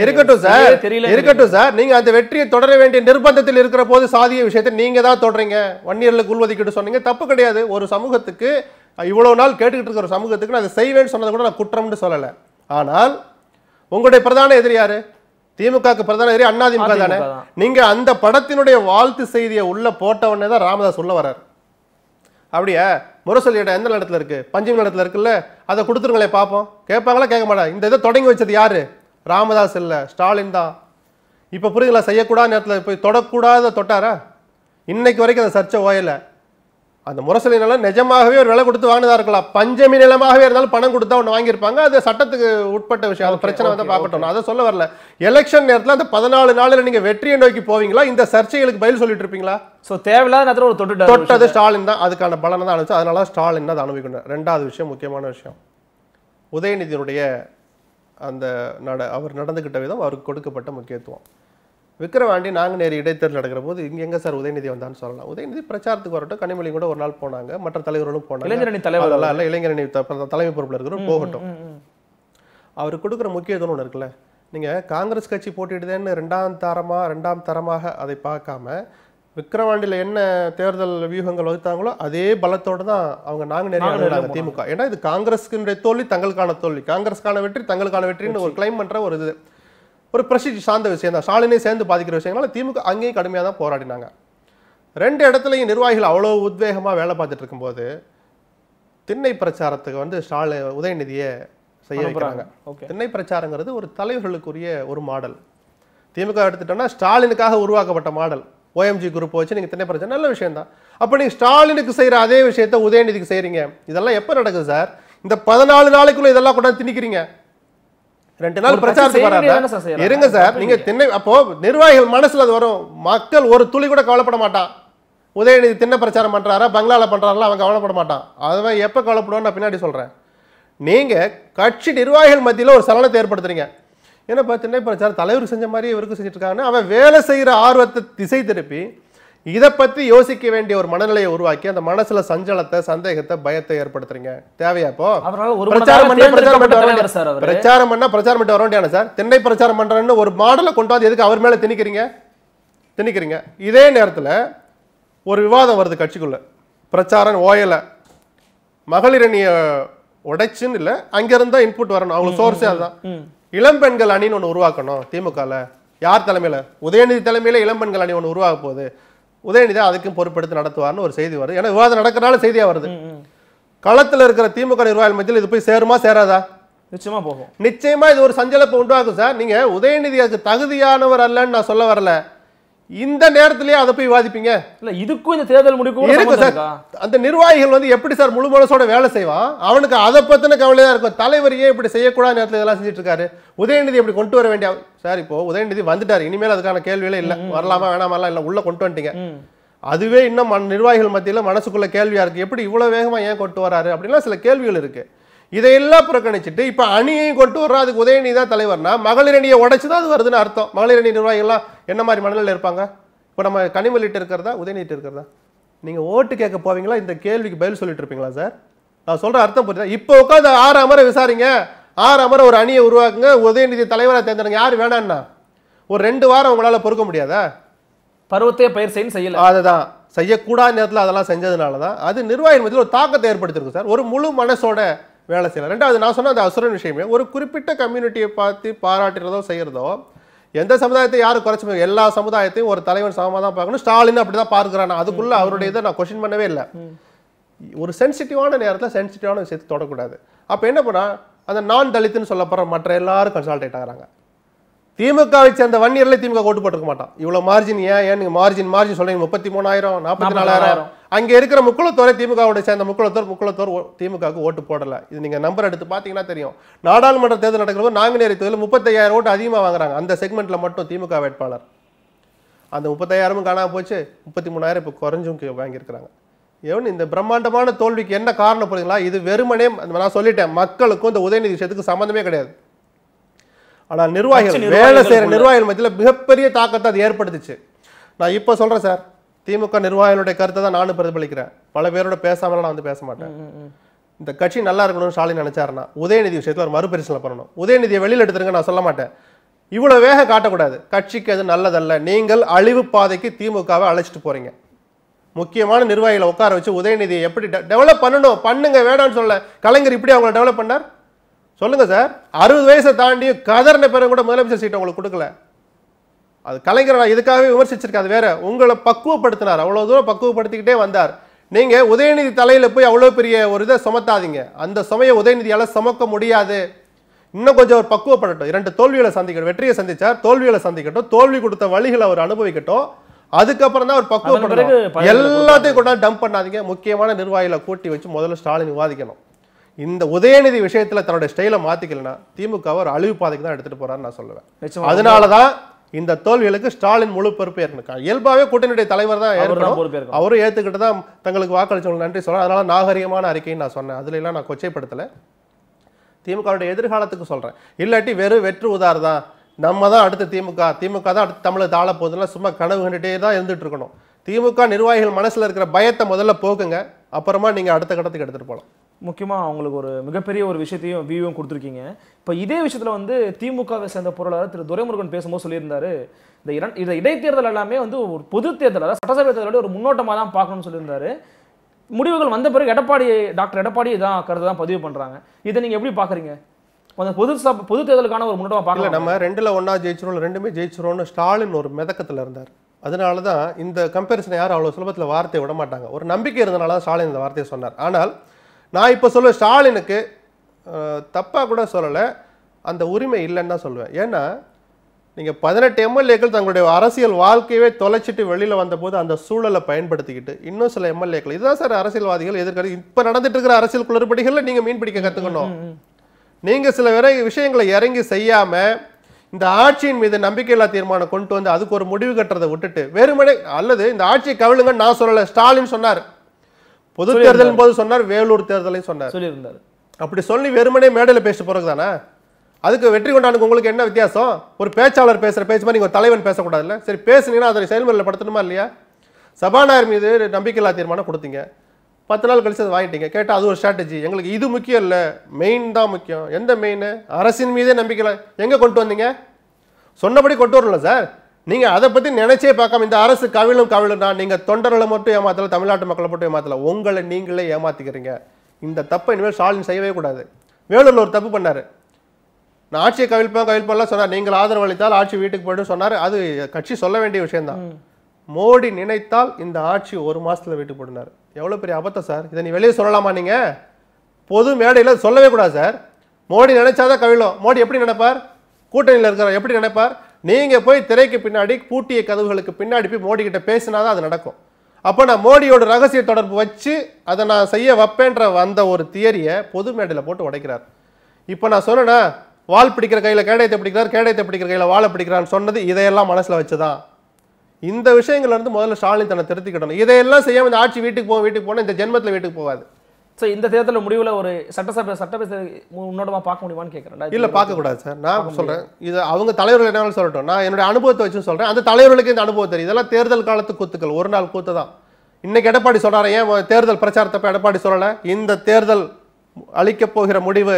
இருக்கட்டும் சார் இருக்கட்டும் சார் நீங்க அந்த வெற்றியை தொடர வேண்டிய நிர்பந்தத்தில் இருக்கிற போது சாதிய விஷயத்தை நீங்க தான் தொடறீங்க வன்னியர்ல இயர்ல உள்ஒதுக்கீடு சொன்னீங்க தப்பு கிடையாது ஒரு சமூகத்துக்கு இவ்வளவு நாள் கேட்டுக்கிட்டு இருக்கிற சமூகத்துக்கு நான் அதை செய்வேன்னு சொன்னதை கூட நான் குற்றம்னு சொல்லலை ஆனால் உங்களுடைய பிரதான எதிரி யாரு திமுகக்கு பிரதான எதிரி அதிமுக தானே நீங்க அந்த படத்தினுடைய வாழ்த்து செய்தியை உள்ள போட்டவனே தான் ராமதாஸ் உள்ள வர்றாரு அப்படியா முரசொலி இடம் எந்த இடத்துல இருக்கு பஞ்சமி இடத்துல இருக்குல்ல அதை கொடுத்துருங்களே பார்ப்போம் கேட்பாங்களா கேட்க மாட்டா இந்த இதை தொடங்கி வச்சது யாரு ராமதாஸ் இல்லை ஸ்டாலின் தான் இப்போ புரியுதுங்களா செய்யக்கூடாத நேரத்தில் போய் தொடக்கூடாத தொட்டாரா இன்னைக்கு வரைக்கும் அந்த சர்ச்சை ஓயலை அந்த முரசொலி நிலம் நிஜமாகவே ஒரு விலை கொடுத்து வாங்கினதா இருக்கலாம் பஞ்சமி நிலமாகவே இருந்தாலும் பணம் கொடுத்தா ஒன்று வாங்கியிருப்பாங்க அது சட்டத்துக்கு உட்பட்ட விஷயம் அந்த பிரச்சனை வந்து பார்க்கட்டும் அதை சொல்ல வரல எலெக்ஷன் நேரத்தில் அந்த பதினாலு நாளில் நீங்கள் வெற்றியை நோக்கி போவீங்களா இந்த சர்ச்சைகளுக்கு பதில் சொல்லிட்டு இருப்பீங்களா ஸோ தேவையில்லாத நேரத்தில் ஒரு தொட்டு தொட்டது ஸ்டாலின் தான் அதுக்கான பலனை தான் அனுப்பிச்சு அதனால ஸ்டாலின் தான் அனுபவிக்கணும் ரெண்டாவது விஷயம் முக்கியமான விஷயம் உதயநிதியினுடைய அந்த நட அவர் நடந்துக்கிட்ட விதம் அவருக்கு கொடுக்கப்பட்ட முக்கியத்துவம் நாங்கள் நாங்குநேரி இடைத்தேர்தல் நடக்கிற போது இங்கே எங்கே சார் உதயநிதி வந்தான்னு சொல்லலாம் உதயநிதி பிரச்சாரத்துக்கு வரட்டும் கனிமொழி கூட ஒரு நாள் போனாங்க மற்ற தலைவர்களும் போனாங்க இளைஞரணி தலைவர் இல்லை இளைஞரணி தலைமை பொறுப்பில் இருக்கிறவர் போகட்டும் அவர் கொடுக்குற முக்கியத்துவம் ஒன்று இருக்குல்ல நீங்கள் காங்கிரஸ் கட்சி போட்டிடுதேன்னு ரெண்டாம் தரமாக ரெண்டாம் தரமாக அதை பார்க்காம விக்ரவாண்டியில் என்ன தேர்தல் வியூகங்கள் வகுத்தாங்களோ அதே பலத்தோடு தான் அவங்க நிறைய திமுக ஏன்னா இது காங்கிரஸுடைய தோல்வி தங்களுக்கான தோல்வி காங்கிரஸ்க்கான வெற்றி தங்களுக்கான வெற்றின்னு ஒரு கிளைம் பண்ணுற ஒரு இது ஒரு பிரசித்தி சார்ந்த விஷயம் தான் ஸ்டாலினை சேர்ந்து பாதிக்கிற விஷயங்களால திமுக அங்கேயும் கடுமையாக தான் போராடினாங்க ரெண்டு இடத்துலையும் நிர்வாகிகள் அவ்வளோ உத்வேகமாக வேலை பார்த்துட்டு இருக்கும்போது திண்ணை பிரச்சாரத்துக்கு வந்து ஸ்டாலி உதயநிதியை செய்ய வைக்கிறாங்க திண்ணை பிரச்சாரங்கிறது ஒரு தலைவர்களுக்குரிய ஒரு மாடல் திமுக எடுத்துட்டோம்னா ஸ்டாலினுக்காக உருவாக்கப்பட்ட மாடல் ஓஎம்ஜி குரூப் வச்சு நீங்கள் திண்ணை பிரச்சாரம் நல்ல விஷயம் தான் அப்போ நீங்கள் ஸ்டாலினுக்கு செய்கிற அதே விஷயத்த உதயநிதிக்கு செய்கிறீங்க இதெல்லாம் எப்போ நடக்குது சார் இந்த பதினாலு நாளைக்குள்ளே இதெல்லாம் கொண்டாந்து திணிக்கிறீங்க ரெண்டு நாள் பிரச்சாரத்துக்கு வராங்க இருங்க சார் நீங்க திண்ணை அப்போ நிர்வாகிகள் மனசுல அது வரும் மக்கள் ஒரு துளி கூட கவலைப்பட மாட்டான் உதயநிதி திண்ணை பிரச்சாரம் பண்றாரா பங்களால பண்றாருல அவன் கவலைப்பட மாட்டான் அவன் எப்போ கவலைப்படுவான்னு நான் பின்னாடி சொல்றேன் நீங்க கட்சி நிர்வாகிகள் மத்தியில் ஒரு சலனத்தை ஏற்படுத்துறீங்க ஏன்னா திண்ணை பிரச்சாரம் தலைவர் செஞ்ச மாதிரி இவருக்கும் செஞ்சுட்டு இருக்காங்கன்னு அவன் வேலை செய்கிற ஆர்வத்தை திசை திருப்பி இதை பற்றி யோசிக்க வேண்டிய ஒரு மனநிலையை உருவாக்கி அந்த மனசுல சஞ்சலத்தை சந்தேகத்தை பயத்தை ஏற்படுத்துறீங்க தேவையா இப்போ பிரச்சாரம் பண்ணி பிரச்சாரம் பண்ணிட்டு பிரச்சாரம் பண்ணா பிரச்சாரம் பண்ணிட்டு வர வேண்டிய சார் திண்ணை பிரச்சாரம் பண்றேன்னு ஒரு மாடலை கொண்டு வந்து எதுக்கு அவர் மேல திணிக்கிறீங்க திணிக்கிறீங்க இதே நேரத்தில் ஒரு விவாதம் வருது கட்சிக்குள்ள பிரச்சாரம் ஓயலை மகளிர் அணிய உடைச்சுன்னு இல்லை அங்கிருந்தா இன்புட் வரணும் அவங்க சோர்ஸே அதுதான் இளம்பெண்கள் அணின்னு ஒன்று உருவாக்கணும் திமுகல யார் தலைமையில உதயநிதி இளம் இளம்பெண்கள் அணி ஒன்று உருவாக போகுது உதயநிதி அதுக்கும் பொறுப்பெடுத்து நடத்துவார்னு ஒரு செய்தி வருது ஏன்னா விவாதம் நடக்கிறனால செய்தியாக வருது களத்தில் இருக்கிற திமுக நிர்வாக மத்தியில் இது போய் சேருமா சேராதா நிச்சயமா போகும் நிச்சயமா இது ஒரு சஞ்சலப்பை உண்டாகும் சார் நீங்க அதுக்கு தகுதியானவர் அல்லன்னு நான் சொல்ல வரல இந்த நேரத்திலேயே அதை போய் வாதிப்பீங்க இல்ல இதுக்கும் இந்த தேர்தல் முடிக்கும் அந்த நிர்வாகிகள் வந்து எப்படி சார் முழு மனசோட வேலை செய்வான் அவனுக்கு அதை பத்தின கவலையா இருக்கும் தலைவர் ஏன் இப்படி செய்யக்கூடாத நேரத்தில் இதெல்லாம் செஞ்சுட்டு இருக்காரு உதயநிதி இப்படி கொண்டு வர வேண்டிய சார் இப்போ உதயநிதி வந்துட்டாரு இனிமேல் அதுக்கான கேள்வியில இல்ல வரலாமா வேணாமா இல்ல உள்ள கொண்டு வந்துட்டீங்க அதுவே இன்னும் நிர்வாகிகள் மத்தியில் மனசுக்குள்ள கேள்வியா இருக்கு எப்படி இவ்வளவு வேகமா ஏன் கொண்டு வராரு அப்படின்னா சில கேள்விகள் இருக்கு இதையெல்லாம் புறக்கணிச்சுட்டு இப்போ அணியையும் கொண்டு வர்றா அதுக்கு உதயநிதி தான் தலைவர்னா மகளிர் அணியை உடச்சு தான் அது வருதுன்னு அர்த்தம் மகளிர் அணி நிர்வாகிகள்லாம் என்ன மாதிரி மனநிலை இருப்பாங்க இப்போ நம்ம கனிமொழிட்டு இருக்கிறதா உதயநிதிட்டு இருக்கிறதா நீங்கள் ஓட்டு கேட்க போவீங்களா இந்த கேள்விக்கு பதில் சொல்லிட்டு இருப்பீங்களா சார் நான் சொல்கிற அர்த்தம் புரியுது இப்போ உட்காந்து ஆறு அமர விசாரிங்க ஆறு அமர ஒரு அணியை உருவாக்குங்க உதயநிதி தலைவராக தேர்ந்தெடுங்க யார் வேணான்னா ஒரு ரெண்டு வாரம் உங்களால் பொறுக்க முடியாதா பருவத்தையே பயிர் செய்யும் செய்யல அதுதான் செய்யக்கூடாத நேரத்தில் அதெல்லாம் செஞ்சதுனால தான் அது நிர்வாகம் ஒரு தாக்கத்தை ஏற்படுத்திருக்கும் சார் ஒரு முழு மனசோட வேலை செய்யலாம் ரெண்டாவது நான் சொன்ன அந்த அசுரன் விஷயமே ஒரு குறிப்பிட்ட கம்யூனிட்டியை பார்த்து பாராட்டுறதோ செய்கிறதோ எந்த சமுதாயத்தை யாரும் குறைச்சி எல்லா சமுதாயத்தையும் ஒரு தலைவன் சமமாக தான் பார்க்கணும் ஸ்டாலின் அப்படி தான் பார்க்குறான் அதுக்குள்ளே அவருடைய இதை நான் கொஷின் பண்ணவே இல்லை ஒரு சென்சிட்டிவான நேரத்தில் சென்சிட்டிவான விஷயத்தை தொடக்கூடாது அப்போ என்ன பண்ணால் அந்த நான் தலித்துன்னு சொல்லப்படுற மற்ற எல்லாரும் கன்சால்டேட் ஆகிறாங்க திமுகவை சேர்ந்த அந்த இயர்ல திமுக ஓட்டு போட்டுருக்க மாட்டான் இவ்வளவு மார்ஜின் ஏன் ஏன் நீங்க மார்ஜின் மார்ஜின் சொல்றீங்க முப்பத்தி மூணாயிரம் நாற்பத்தி நாலாயிரம் அங்கே இருக்கிற முக்குளத்தோரை திமுகவோட சேர்ந்த முக்குளத்தோர் முக்குளத்தோர் திமுகவுக்கு ஓட்டு போடலை இது நீங்கள் நம்பர் எடுத்து பார்த்தீங்கன்னா தெரியும் நாடாளுமன்ற தேர்தல் நடக்கிறப்போ நாங்குநேரி தொகுதியில் முப்பத்தையாயிரம் ஓட்டு அதிகமாக வாங்குறாங்க அந்த செக்மெண்ட்டில் மட்டும் திமுக வேட்பாளர் அந்த முப்பத்தையாயிரமும் காணாமல் போச்சு முப்பத்தி மூணாயிரம் இப்போ குறைஞ்சும் வாங்கியிருக்கிறாங்க ஏன் இந்த பிரம்மாண்டமான தோல்விக்கு என்ன காரணம் புரியுங்களா இது வெறுமனே நான் சொல்லிட்டேன் மக்களுக்கும் இந்த உதயநிதி விஷயத்துக்கு சம்மந்தமே கிடையாது ஆனால் நிர்வாகிகள் வேலை செய்கிற நிர்வாகிகள் மத்தியில் மிகப்பெரிய தாக்கத்தை அது ஏற்படுத்துச்சு நான் இப்போ சொல்கிறேன் சார் திமுக நிர்வாகிகளுடைய கருத்தை தான் நானும் பிரதிபலிக்கிறேன் பல பேரோட பேசாமல் நான் வந்து பேச மாட்டேன் இந்த கட்சி நல்லா இருக்கணும்னு ஸ்டாலின் நினைச்சாருன்னா உதயநிதி விஷயத்தில் ஒரு மறுபரிசீலனை பண்ணணும் உதயநிதியை வெளியில் எடுத்துருங்க நான் சொல்ல மாட்டேன் இவ்வளோ வேக காட்டக்கூடாது கட்சிக்கு அது நல்லதல்ல நீங்கள் அழிவு பாதைக்கு திமுகவை அழைச்சிட்டு போறீங்க முக்கியமான நிர்வாகிகளை உட்கார வச்சு உதயநிதியை எப்படி டெவலப் பண்ணணும் பண்ணுங்க வேணாம்னு சொல்ல கலைஞர் இப்படி அவங்களை டெவலப் பண்ணார் சொல்லுங்க சார் அறுபது வயசை தாண்டி கதர்ன பிறகு கூட முதலமைச்சர் சீட்டை உங்களுக்கு கொடுக்கல அது கலைஞரை இதுக்காகவே விமர்சிச்சிருக்காது வேற உங்களை பக்குவப்படுத்தினார் அவ்வளோ தூரம் பக்குவப்படுத்திக்கிட்டே வந்தார் நீங்கள் உதயநிதி தலையில் போய் அவ்வளோ பெரிய ஒரு இதை சுமத்தாதீங்க அந்த சுமையை உதயநிதியால் சுமக்க முடியாது இன்னும் கொஞ்சம் அவர் பக்குவப்படட்டும் இரண்டு தோல்விகளை சந்திக்கணும் வெற்றியை சந்திச்சார் தோல்விகளை சந்திக்கட்டும் தோல்வி கொடுத்த வழிகளை அவர் அனுபவிக்கட்டும் அதுக்கப்புறம் தான் அவர் பக்குவப்படுறாரு எல்லாத்தையும் கூட டம்ப் பண்ணாதீங்க முக்கியமான நிர்வாகிகளை கூட்டி வச்சு முதல்ல ஸ்டாலின் விவாதிக்கணும் இந்த உதயநிதி விஷயத்தில் தன்னுடைய ஸ்டைலை மாற்றிக்கலன்னா திமுக ஒரு அழிவு பாதைக்கு தான் எடுத்துகிட்டு போறாரு நான் சொல்லுவேன் அதனால தான் இந்த தோல்விகளுக்கு ஸ்டாலின் முழு பொறுப்பு ஏற்கனவே இயல்பாகவே கூட்டணியுடைய தலைவர் தான் ஏற்கனவே அவரும் ஏற்றுக்கிட்டு தான் தங்களுக்கு வாக்களிச்சவங்களுக்கு நன்றி சொல்கிறேன் அதனால் நாகரிகமான அறிக்கைன்னு நான் சொன்னேன் அதுல எல்லாம் நான் கொச்சைப்படுத்தலை திமுகவுடைய எதிர்காலத்துக்கு சொல்கிறேன் இல்லாட்டி வெறும் வெற்று உதார் தான் நம்ம தான் அடுத்த திமுக திமுக தான் அடுத்து தமிழை தாழ போகுதுன்னா சும்மா கனவு கண்டுகிட்டே தான் இருந்துட்டு இருக்கணும் திமுக நிர்வாகிகள் மனசில் இருக்கிற பயத்தை முதல்ல போக்குங்க அப்புறமா நீங்கள் அடுத்த கட்டத்துக்கு எடுத்துகிட்டு போகலாம் முக்கியமாக அவங்களுக்கு ஒரு மிகப்பெரிய ஒரு விஷயத்தையும் வியூவும் கொடுத்துருக்கீங்க இப்போ இதே விஷயத்தில் வந்து திமுகவை சேர்ந்த பொருளாளர் திரு துரைமுருகன் பேசும்போது சொல்லியிருந்தாரு இந்த இரண்டு இந்த இடைத்தேர்தல் எல்லாமே வந்து ஒரு பொது தேர்தல் அதாவது சட்டசபை தேர்தலோட ஒரு முன்னோட்டமாக தான் பார்க்கணும்னு சொல்லியிருந்தாரு முடிவுகள் வந்த பிறகு எடப்பாடி டாக்டர் எடப்பாடி தான் கருத்து தான் பதிவு பண்ணுறாங்க இதை நீங்கள் எப்படி பார்க்குறீங்க கொஞ்சம் பொது பொது தேர்தலுக்கான ஒரு முன்னோட்டமாக பார்க்கல நம்ம ரெண்டில் ஒன்றா ஜெயிச்சிரும் ரெண்டுமே ஜெயிச்சிரோன்னு ஸ்டாலின் ஒரு மிதக்கத்தில் இருந்தார் அதனால தான் இந்த கம்பேரிசனை யாரும் அவ்வளோ சுலபத்தில் வார்த்தையை விட மாட்டாங்க ஒரு நம்பிக்கை இருந்தனால தான் ஸ்டாலின் இந்த வார்த்தையை சொன்னார் ஆனால் நான் இப்போ சொல்லுவேன் ஸ்டாலினுக்கு தப்பாக கூட சொல்லலை அந்த உரிமை இல்லைன்னு தான் சொல்லுவேன் ஏன்னா நீங்கள் பதினெட்டு எம்எல்ஏக்கள் தங்களுடைய அரசியல் வாழ்க்கையவே தொலைச்சிட்டு வெளியில் வந்தபோது அந்த சூழலை பயன்படுத்திக்கிட்டு இன்னும் சில எம்எல்ஏக்கள் இதுதான் சார் அரசியல்வாதிகள் எதிர்கட்சி இப்போ நடந்துட்டு இருக்கிற அரசியல் குளறுபடிகளில் நீங்கள் மீன் பிடிக்க கற்றுக்கணும் நீங்கள் சில வேற விஷயங்களை இறங்கி செய்யாமல் இந்த ஆட்சியின் மீது நம்பிக்கையில்லா தீர்மானம் கொண்டு வந்து அதுக்கு ஒரு முடிவு கட்டுறதை விட்டுட்டு வெறுமனே அல்லது இந்த ஆட்சியை கவிழுங்கன்னு நான் சொல்லலை ஸ்டாலின் சொன்னார் பொது தேர்தல் போது சொன்னார் வேலூர் தேர்தலையும் சொன்னார் சொல்லியிருந்தார் அப்படி சொல்லி வெறுமனே மேடையில் பேசிட்டு போறது தானே அதுக்கு வெற்றி கொண்டாடுக்கு உங்களுக்கு என்ன வித்தியாசம் ஒரு பேச்சாளர் பேசுகிற பேச்சு மாதிரி நீங்கள் தலைவன் பேசக்கூடாதுல்ல சரி பேசுனீங்கன்னா அதை செயல்முறையில் படுத்தணுமா இல்லையா சபாநாயகர் மீது நம்பிக்கையில்லா தீர்மானம் கொடுத்தீங்க பத்து நாள் கழிச்சு அதை வாங்கிட்டீங்க கேட்டால் அது ஒரு ஸ்ட்ராட்டஜி எங்களுக்கு இது முக்கியம் இல்லை மெயின் தான் முக்கியம் எந்த மெயின் அரசின் மீதே நம்பிக்கையில் எங்கே கொண்டு வந்தீங்க சொன்னபடி கொண்டு வரல சார் நீங்கள் அதை பற்றி நினைச்சே பார்க்காம இந்த அரசு கவிழும் கவிழும்னா நீங்கள் தொண்டர்களை மட்டும் ஏமாத்தலை தமிழ்நாட்டு மக்களை மட்டும் ஏமாத்தலை உங்களை நீங்களே ஏமாத்திக்கிறீங்க இந்த தப்பை இனிமேல் ஸ்டாலின் செய்யவே கூடாது வேலூரில் ஒரு தப்பு பண்ணார் நான் ஆட்சியை கவிழ்ப்பேன் கவிழ்ப்பெல்லாம் சொன்னார் நீங்கள் ஆதரவு அளித்தால் ஆட்சி வீட்டுக்கு போய்ட்டு சொன்னார் அது கட்சி சொல்ல வேண்டிய விஷயம்தான் மோடி நினைத்தால் இந்த ஆட்சி ஒரு மாதத்தில் வீட்டுக்கு போடுனார் எவ்வளோ பெரிய அபத்தம் சார் இதை நீ வெளியே சொல்லலாமா நீங்கள் பொது மேடையில் சொல்லவே கூடாது சார் மோடி நினைச்சாதான் கவிழும் மோடி எப்படி நினைப்பார் கூட்டணியில் இருக்கிற எப்படி நினைப்பார் நீங்கள் போய் திரைக்கு பின்னாடி பூட்டிய கதவுகளுக்கு பின்னாடி போய் மோடி கிட்ட பேசினா தான் அது நடக்கும் அப்போ நான் மோடியோட ரகசிய தொடர்பு வச்சு அதை நான் செய்ய வைப்பேன்ற அந்த ஒரு தியரியை பொது மேடையில் போட்டு உடைக்கிறார் இப்போ நான் சொன்னேன்னா வால் பிடிக்கிற கையில் கேடயத்தை பிடிக்கிறார் கேடயத்தை பிடிக்கிற கையில் வாழை பிடிக்கிறான்னு சொன்னது இதையெல்லாம் மனசில் வச்சு தான் இந்த விஷயங்கள்லேருந்து முதல்ல ஸ்டாலின் தன்னை திருத்திக்கிடணும் இதையெல்லாம் செய்யாமல் இந்த ஆட்சி வீட்டுக்கு போவோம் வீட்டுக்கு போனால் இந்த ஜென்மத்தில் வீட்டுக்கு போகாது ஸோ இந்த தேர்தலில் முடிவில் ஒரு சட்டசபை சட்டசபை முன்னோடமா பார்க்க முடியுமான்னு கேட்குறேன் இல்லை பார்க்கக்கூடாது சார் நான் சொல்கிறேன் இது அவங்க தலைவர்கள் என்ன சொல்லட்டும் நான் என்னுடைய அனுபவத்தை வச்சு சொல்கிறேன் அந்த தலைவர்களுக்கு இந்த அனுபவம் தெரியும் இதெல்லாம் தேர்தல் காலத்து கூத்துக்கள் ஒரு நாள் கூத்து தான் இன்றைக்கி எடப்பாடி சொல்கிறாரு ஏன் தேர்தல் பிரச்சாரத்தப்ப எடப்பாடி சொல்லலை இந்த தேர்தல் அளிக்கப் போகிற முடிவு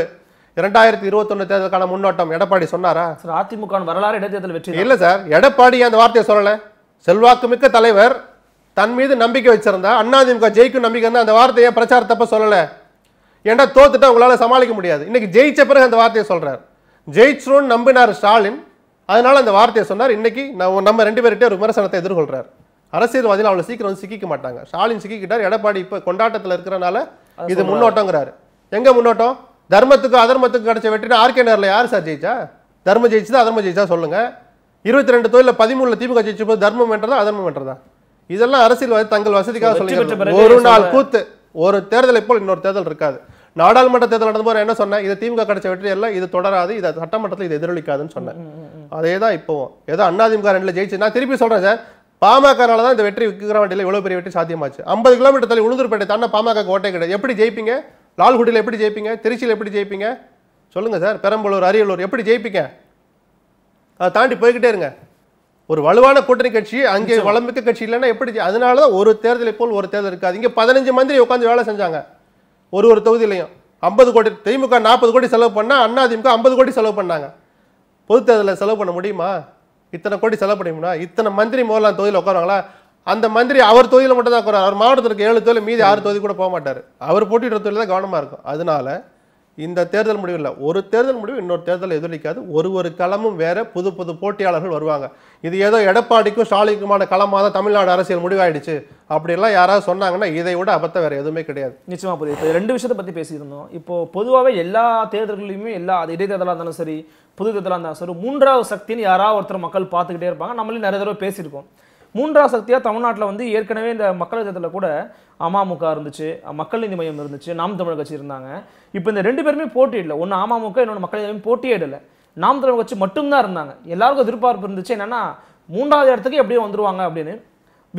இரண்டாயிரத்தி இருபத்தொன்னு தேர்தலுக்கான முன்னோட்டம் எடப்பாடி சொன்னாரா சார் அதிமுக வரலாறு இடைத்தேர்தல் வெற்றி இல்லை சார் எடப்பாடி அந்த வார்த்தையை சொல்லலை செல்வாக்குமிக்க தலைவர் தன் மீது நம்பிக்கை வச்சிருந்தா அண்ணாதிமுக ஜெயிக்கும் நம்பிக்கை இருந்தால் அந்த வார்த்தையை பிரச்சாரத்தப்ப சொல்லலை ஏன்னா தோத்துட்டு உங்களால் சமாளிக்க முடியாது இன்றைக்கி ஜெயிச்ச பிறகு அந்த வார்த்தையை சொல்கிறார் ஜெயிச்சிரும்னு நம்பினார் ஸ்டாலின் அதனால் அந்த வார்த்தையை சொன்னார் இன்னைக்கு நான் நம்ம ரெண்டு பேர்கிட்ட ஒரு விமர்சனத்தை எதிர்கொள்கிறார் அரசியல்வாதிகள் அவ்வளோ சீக்கிரம் வந்து சிக்கிக்க மாட்டாங்க ஸ்டாலின் சிக்கிக்கிட்டார் எடப்பாடி இப்போ கொண்டாட்டத்தில் இருக்கிறனால இது முன்னோட்டங்கிறாரு எங்கே முன்னோட்டம் தர்மத்துக்கு அதர்மத்துக்கு கிடைச்ச வெற்றினா ஆர்கே நேரில் யார் சார் ஜெயிச்சா தர்மம் ஜெயிச்சதா அதர்மம் ஜெயிச்சா சொல்லுங்கள் இருபத்தி ரெண்டு தொழிலில் பதிமூணில் திமுக ஜெயிச்ச போது தர்மம் வென்றதா அதர்மம் என்றதா இதெல்லாம் அரசியல் தங்கள் வசதிக்காக சொல்லி ஒரு நாள் கூத்து ஒரு தேர்தலை போல் இன்னொரு தேர்தல் இருக்காது நாடாளுமன்ற தேர்தல் நடந்த போது என்ன சொன்னேன் இது திமுக கிடைச்ச வெற்றி அல்ல இது தொடராது இது சட்டமன்றத்தில் இது எதிரொலிக்காதுன்னு சொன்னேன் அதே தான் இப்போவும் ஏதோ அண்ணாதிமுக ரெண்டில் ஜெயிச்சு நான் திருப்பி சொல்றேன் சார் பாமகனால தான் இந்த வெற்றி விக்கிற வண்டியில் இவ்வளோ பெரிய வெற்றி சாத்தியமாச்சு ஐம்பது கிலோமீட்டர் தள்ளி உளுந்தூர்பேட்டை தானே பாமக கோட்டை கிடையாது எப்படி ஜெயிப்பீங்க லால்குடியில் எப்படி ஜெயிப்பீங்க திருச்சியில் எப்படி ஜெயிப்பீங்க சொல்லுங்கள் சார் பெரம்பலூர் அரியலூர் எப்படி ஜெயிப்பீங்க அதை தாண்டி போய்கிட்டே இருங்க ஒரு வலுவான கூட்டணி கட்சி அங்கே வளமிக்க கட்சி இல்லைன்னா எப்படி அதனால தான் ஒரு தேர்தலை போல் ஒரு தேர்தல் இருக்காது இங்கே பதினஞ்சு மந்திரி உட்காந்து வேலை செஞ்சாங்க ஒரு ஒரு தொகுதியிலையும் ஐம்பது கோடி திமுக நாற்பது கோடி செலவு பண்ணால் அண்ணா திமுக ஐம்பது கோடி செலவு பண்ணாங்க பொது தேர்தலில் செலவு பண்ண முடியுமா இத்தனை கோடி செலவு பண்ண முடியுமா இத்தனை மந்திரி முதல்ல தொகுதியில் உட்காருவாங்களா அந்த மந்திரி அவர் தொகுதியில் மட்டும் தான் உட்காரு அவர் மாவட்டத்தில் இருக்க ஏழு தொழில் மீதி ஆறு தொகுதி கூட போக மாட்டார் அவர் போட்டிடுற தொழில் தான் கவனமாக இருக்கும் அதனால இந்த தேர்தல் முடிவு இல்லை ஒரு தேர்தல் முடிவு இன்னொரு தேர்தல் எதிரொலிக்காது ஒரு ஒரு களமும் வேற புது புது போட்டியாளர்கள் வருவாங்க இது ஏதோ எடப்பாடிக்கும் ஸ்டாலினுக்குமான களமாக தான் தமிழ்நாடு அரசியல் முடிவாயிடுச்சு அப்படிலாம் யாராவது சொன்னாங்கன்னா இதை விட அபத்தம் வேற எதுவுமே கிடையாது நிச்சயமா புரியுது இப்போ ரெண்டு விஷயத்தை பற்றி பேசியிருந்தோம் இப்போ பொதுவாகவே எல்லா தேர்தல்களையுமே எல்லா அது இடைத்தேர்தலாக இருந்தாலும் சரி புது தேர்தலாக இருந்தாலும் சரி மூன்றாவது சக்தின்னு யாராவது ஒருத்தர் மக்கள் பார்த்துக்கிட்டே இருப்பாங்க நம்மளே நிறைய தடவை பேசியிருக்கோம் மூன்றாம் சக்தியாக தமிழ்நாட்டில் வந்து ஏற்கனவே இந்த மக்கள் யுத்தத்தில் கூட அமமுக இருந்துச்சு மக்கள் நீதி மையம் இருந்துச்சு நாம் தமிழ் கட்சி இருந்தாங்க இப்போ இந்த ரெண்டு பேருமே போட்டியிடல ஒன்று அமமுக இன்னொன்று மக்கள் நீதி மையம் போட்டியே இடலை நாம் தமிழ் கட்சி மட்டும்தான் இருந்தாங்க எல்லாருக்கும் எதிர்பார்ப்பு இருந்துச்சு என்னென்னா மூன்றாவது இடத்துக்கு எப்படியும் வந்துருவாங்க அப்படின்னு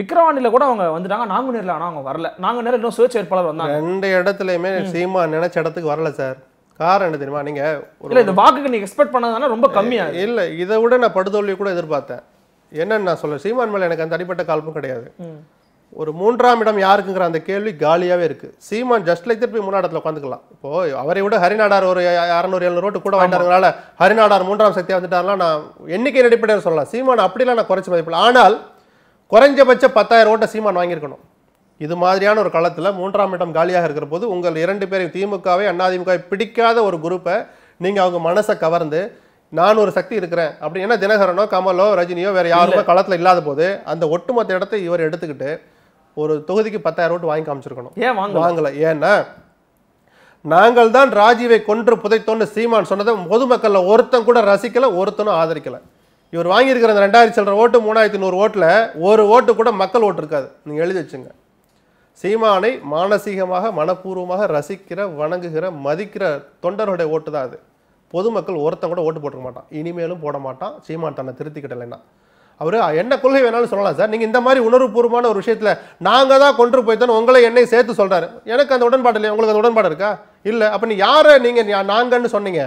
விக்ரவாண்டியில் கூட அவங்க வந்துட்டாங்க நாங்கள் நேரில் ஆனால் அவங்க வரல நாங்கள் நேரில் இன்னும் சுயேட்சை வேட்பாளர் வந்தாங்க ரெண்டு இடத்துலையுமே சீமா நினைச்ச இடத்துக்கு வரல சார் காரணம் என்ன தெரியுமா நீங்கள் இல்லை இந்த வாக்குக்கு நீங்கள் எக்ஸ்பெக்ட் பண்ணதுனால ரொம்ப கம்மியாக இல்லை இதை விட நான் படுதோல்வியை கூட எதிர்பார்த்தேன் என்னன்னு நான் சொல்ல சீமான் மேலே எனக்கு அந்த அடிப்பட்ட கால்பும் கிடையாது ஒரு மூன்றாம் இடம் யாருக்குங்கிற அந்த கேள்வி காலியாகவே இருக்குது சீமான் ஜஸ்ட் லைக் திருப்பி போய் இடத்துல உட்காந்துக்கலாம் இப்போ அவரை விட ஹரிநாடார் ஒரு அறநூறு எழுநூறு ரோட்டு கூட வாங்கிட்டாருங்களால ஹரிநாடார் மூன்றாம் சக்தியாக வந்துட்டாருலாம் நான் எண்ணிக்கை அடிப்படையில் சொல்லலாம் சீமான் அப்படிலாம் நான் குறைச்சி மதிப்பில் ஆனால் குறைஞ்சபட்ச பத்தாயிரம் ரோட்டை சீமான் வாங்கியிருக்கணும் இது மாதிரியான ஒரு களத்தில் மூன்றாம் இடம் காலியாக இருக்கிற போது உங்கள் இரண்டு பேரையும் திமுகவை அண்ணாதிமுகவை பிடிக்காத ஒரு குரூப்பை நீங்கள் அவங்க மனசை கவர்ந்து நான் ஒரு சக்தி இருக்கிறேன் அப்படி ஏன்னா தினகரனோ கமலோ ரஜினியோ வேறு யாருமே களத்தில் இல்லாத போது அந்த ஒட்டுமொத்த இடத்தை இவர் எடுத்துக்கிட்டு ஒரு தொகுதிக்கு பத்தாயிரம் ஓட்டு வாங்கி காமிச்சிருக்கணும் ஏன் வாங்கல ஏன்னா நாங்கள் தான் ராஜீவை கொன்று புதைத்தோன்னு சீமான் சொன்னதை பொதுமக்களில் ஒருத்தன் கூட ரசிக்கலை ஒருத்தனும் ஆதரிக்கலை இவர் வாங்கியிருக்கிற அந்த ரெண்டாயிரத்தி சில்லற ஓட்டு மூணாயிரத்தி நூறு ஓட்டில் ஒரு ஓட்டு கூட மக்கள் ஓட்டு இருக்காது நீங்கள் எழுதி வச்சுங்க சீமானை மானசீகமாக மனப்பூர்வமாக ரசிக்கிற வணங்குகிற மதிக்கிற தொண்டர்களுடைய ஓட்டு தான் அது பொதுமக்கள் ஒருத்தன் கூட ஓட்டு போட்டுக்க மாட்டான் இனிமேலும் போட மாட்டான் சீமான் தன்னை திருத்திக்கிட்டலைன்னா அவர் என்ன கொள்கை வேணாலும் சொல்லலாம் சார் நீங்கள் இந்த மாதிரி உணர்வுபூர்வமான ஒரு விஷயத்தில் நாங்கள் தான் கொண்டு தானே உங்களை என்னை சேர்த்து சொல்கிறாரு எனக்கு அந்த உடன்பாடு இல்லை உங்களுக்கு அந்த உடன்பாடு இருக்கா இல்லை அப்போ நீ யாரை நீங்கள் நாங்கன்னு சொன்னீங்க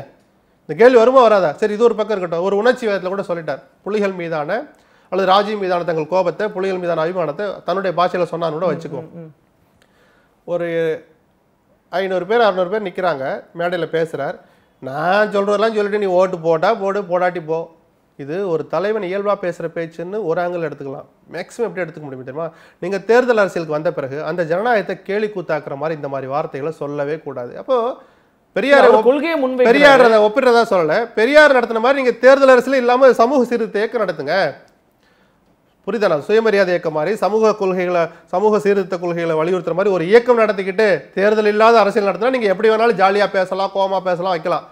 இந்த கேள்வி வருமா வராதா சரி இது ஒரு பக்கம் இருக்கட்டும் ஒரு உணர்ச்சி வேதத்தில் கூட சொல்லிட்டார் புலிகள் மீதான அல்லது ராஜீவ் மீதான தங்கள் கோபத்தை புலிகள் மீதான அபிமானத்தை தன்னுடைய பாஷையில் சொன்னான்னு கூட வச்சுக்குவோம் ஒரு ஐநூறு பேர் அறநூறு பேர் நிற்கிறாங்க மேடையில் பேசுகிறார் நான் சொல்கிறதெல்லாம் சொல்லிட்டு நீ ஓட்டு போட்டால் போடு போடாட்டி போ இது ஒரு தலைவன் இயல்பாக பேசுகிற பேச்சுன்னு ஒரு ஆங்கிள் எடுத்துக்கலாம் மேக்ஸிமம் எப்படி எடுத்துக்க முடியும் தெரியுமா நீங்கள் தேர்தல் அரசியலுக்கு வந்த பிறகு அந்த ஜனநாயகத்தை கேலி கூத்தாக்குற மாதிரி இந்த மாதிரி வார்த்தைகளை சொல்லவே கூடாது அப்போது பெரியார் கொள்கையை முன்பு பெரியார் ஒப்பிடுறதா சொல்லலை பெரியார் நடத்தின மாதிரி நீங்கள் தேர்தல் அரசியல் இல்லாமல் சமூக சீர்திருத்த இயக்கம் நடத்துங்க புரிதலா சுயமரியாதை இயக்கம் மாதிரி சமூக கொள்கைகளை சமூக சீர்திருத்த கொள்கைகளை வலியுறுத்துற மாதிரி ஒரு இயக்கம் நடத்திக்கிட்டு தேர்தல் இல்லாத அரசியல் நடத்தினா நீங்கள் எப்படி வேணாலும் ஜாலியாக பேசலாம் கோமா பேசலாம் வைக்கலாம்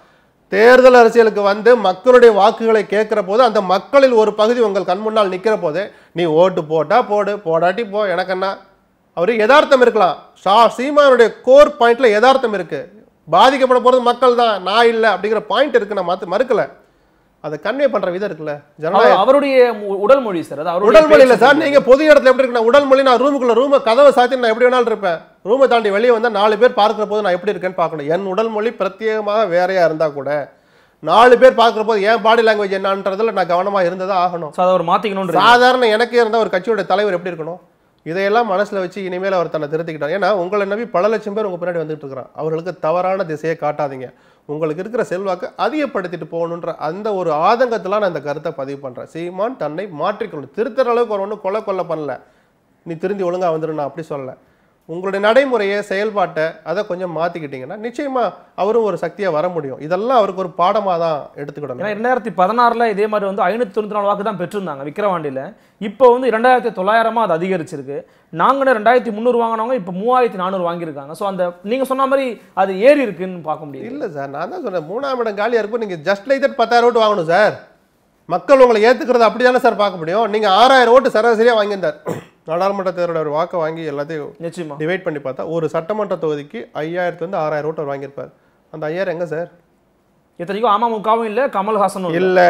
தேர்தல் அரசியலுக்கு வந்து மக்களுடைய வாக்குகளை கேட்குற போது அந்த மக்களில் ஒரு பகுதி உங்கள் கண் முன்னால் நிற்கிற போது நீ ஓட்டு போட்டால் போடு போடாட்டி போ எனக்கு என்ன அவர் யதார்த்தம் இருக்கலாம் ஷா சீமானுடைய கோர் பாயிண்டில் யதார்த்தம் இருக்குது பாதிக்கப்பட போகிறது மக்கள் தான் நான் இல்லை அப்படிங்கிற பாயிண்ட் இருக்குது நான் மாற்ற மறுக்கலை அதை கன்வே பண்ற விதம் இருக்குல்ல ஜனநாயகம் அவருடைய உடல் மொழி சார் அது உடல் மொழி சார் நீங்க பொது இடத்துல எப்படி இருக்கு உடல் மொழி நான் ரூமுக்குள்ள ரூமை கதவை சாத்தி நான் எப்படி வேணாலும் இருப்பேன் ரூமை தாண்டி வெளியே வந்தா நாலு பேர் பார்க்குற போது நான் எப்படி இருக்கேன்னு பார்க்கணும் என் உடல் மொழி பிரத்யேகமாக வேறையா இருந்தா கூட நாலு பேர் பார்க்குற போது ஏன் பாடி லாங்குவேஜ் என்னன்றதுல நான் கவனமா இருந்ததா ஆகணும் அதை அவர் மாற்றிக்கணும் சாதாரண எனக்கே இருந்தால் ஒரு கட்சியோட தலைவர் எப்படி இருக்கணும் இதையெல்லாம் மனசுல வச்சு இனிமேல் அவர் தன்னை திருத்திக்கிட்டார் ஏன்னா உங்களை நம்பி பல லட்சம் பேர் உங்க பின்னாடி வந்துட்டு இருக்கிறான் அவர்களுக்கு தவறான திசையை காட்டாதீங்க உங்களுக்கு இருக்கிற செல்வாக்கை அதிகப்படுத்திட்டு போகணுன்ற அந்த ஒரு ஆதங்கத்தில் நான் இந்த கருத்தை பதிவு பண்ணுறேன் சீமான் தன்னை மாற்றிக்கொள்ளும் திருத்தற அளவுக்கு ஒரு ஒன்றும் கொலை கொல்ல பண்ணல நீ திருந்தி ஒழுங்காக வந்துடும் நான் அப்படி சொல்லலை உங்களுடைய நடைமுறையை செயல்பாட்டை அதை கொஞ்சம் மாற்றிக்கிட்டிங்கன்னா நிச்சயமாக அவரும் ஒரு சக்தியாக வர முடியும் இதெல்லாம் அவருக்கு ஒரு பாடமாக தான் எடுத்துக்கிடணும் ஏன்னா ரெண்டாயிரத்தி பதினாறில் இதே மாதிரி வந்து ஐநூற்றி தொண்ணூற்றி நாலு வாக்கு தான் பெற்றிருந்தாங்க விக்கிரவாண்டியில் இப்போ வந்து இரண்டாயிரத்தி தொள்ளாயிரமாக அது அதிகரிச்சிருக்கு நாங்களே ரெண்டாயிரத்தி முந்நூறு வாங்கினவங்க இப்போ மூவாயிரத்தி நானூறு வாங்கியிருக்காங்க ஸோ அந்த நீங்கள் சொன்ன மாதிரி அது ஏறி இருக்குன்னு பார்க்க முடியும் இல்லை சார் நான் தான் சொன்னேன் மூணாம் இடம் காலியாக இருக்கும் நீங்கள் ஜஸ்ட் லைக் தட் பத்தாயிரம் ஓட்டு வாங்கணும் சார் மக்கள் உங்களை ஏற்றுக்கிறது அப்படி தானே சார் பார்க்க முடியும் நீங்கள் ஆறாயிரம் ஓட்டு சராசரியாக வாங்கியிருந்தார் நாடாளுமன்ற தேர்தலோட வாக்கை வாங்கி எல்லாத்தையும் நிச்சயமா டிவைட் பண்ணி பார்த்தா ஒரு சட்டமன்ற தொகுதிக்கு ஐயாயிரத்துலேருந்து ஆறாயிரம் ஓட்டர் வாங்கியிருப்பார் அந்த ஐயாயிரம் எங்கே சார் எத்தனைக்கும் அமமுகவும் இல்லை கமல்ஹாசனும் இல்லை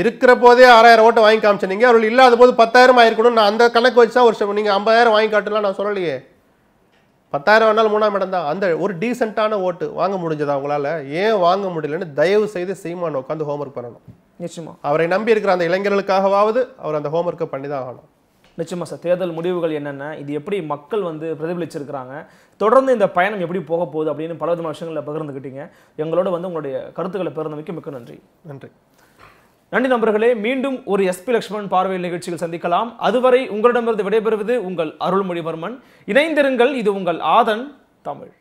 இருக்கிற போதே ஆறாயிரம் ஓட்டை வாங்கி காமிச்சனீங்க அவர்கள் இல்லாத போது பத்தாயிரம் ஆயிருக்கணும் நான் அந்த கணக்கு வச்சு தான் ஒரு நீங்கள் ஐம்பதாயிரம் வாங்கி காட்டலாம் நான் சொல்லலையே பத்தாயிரம் வேணாலும் மூணாம் இடம் தான் அந்த ஒரு டீசெண்டான ஓட்டு வாங்க முடிஞ்சதா அவங்களால ஏன் வாங்க முடியலன்னு தயவு செய்து சீமான் உட்காந்து ஹோம்ஒர்க் பண்ணணும் நிச்சயமா அவரை நம்பி இருக்கிற அந்த இளைஞர்களுக்காகவாவது அவர் அந்த ஹோம்ஒர்க்கை பண்ணி தான் ஆகணும் நிச்சயமாக சார் தேர்தல் முடிவுகள் என்னென்ன இது எப்படி மக்கள் வந்து பிரதிபலிச்சிருக்கிறாங்க தொடர்ந்து இந்த பயணம் எப்படி போக போகுது அப்படின்னு பல விதமான விஷயங்களை பகிர்ந்துக்கிட்டீங்க எங்களோட வந்து உங்களுடைய கருத்துக்களை பிறந்தமைக்கு மிக்க நன்றி நன்றி நன்றி நண்பர்களே மீண்டும் ஒரு எஸ்பி லட்சுமணன் பார்வையில் நிகழ்ச்சியில் சந்திக்கலாம் அதுவரை உங்களிடமிருந்து விடைபெறுவது உங்கள் அருள்மொழிவர்மன் இணைந்திருங்கள் இது உங்கள் ஆதன் தமிழ்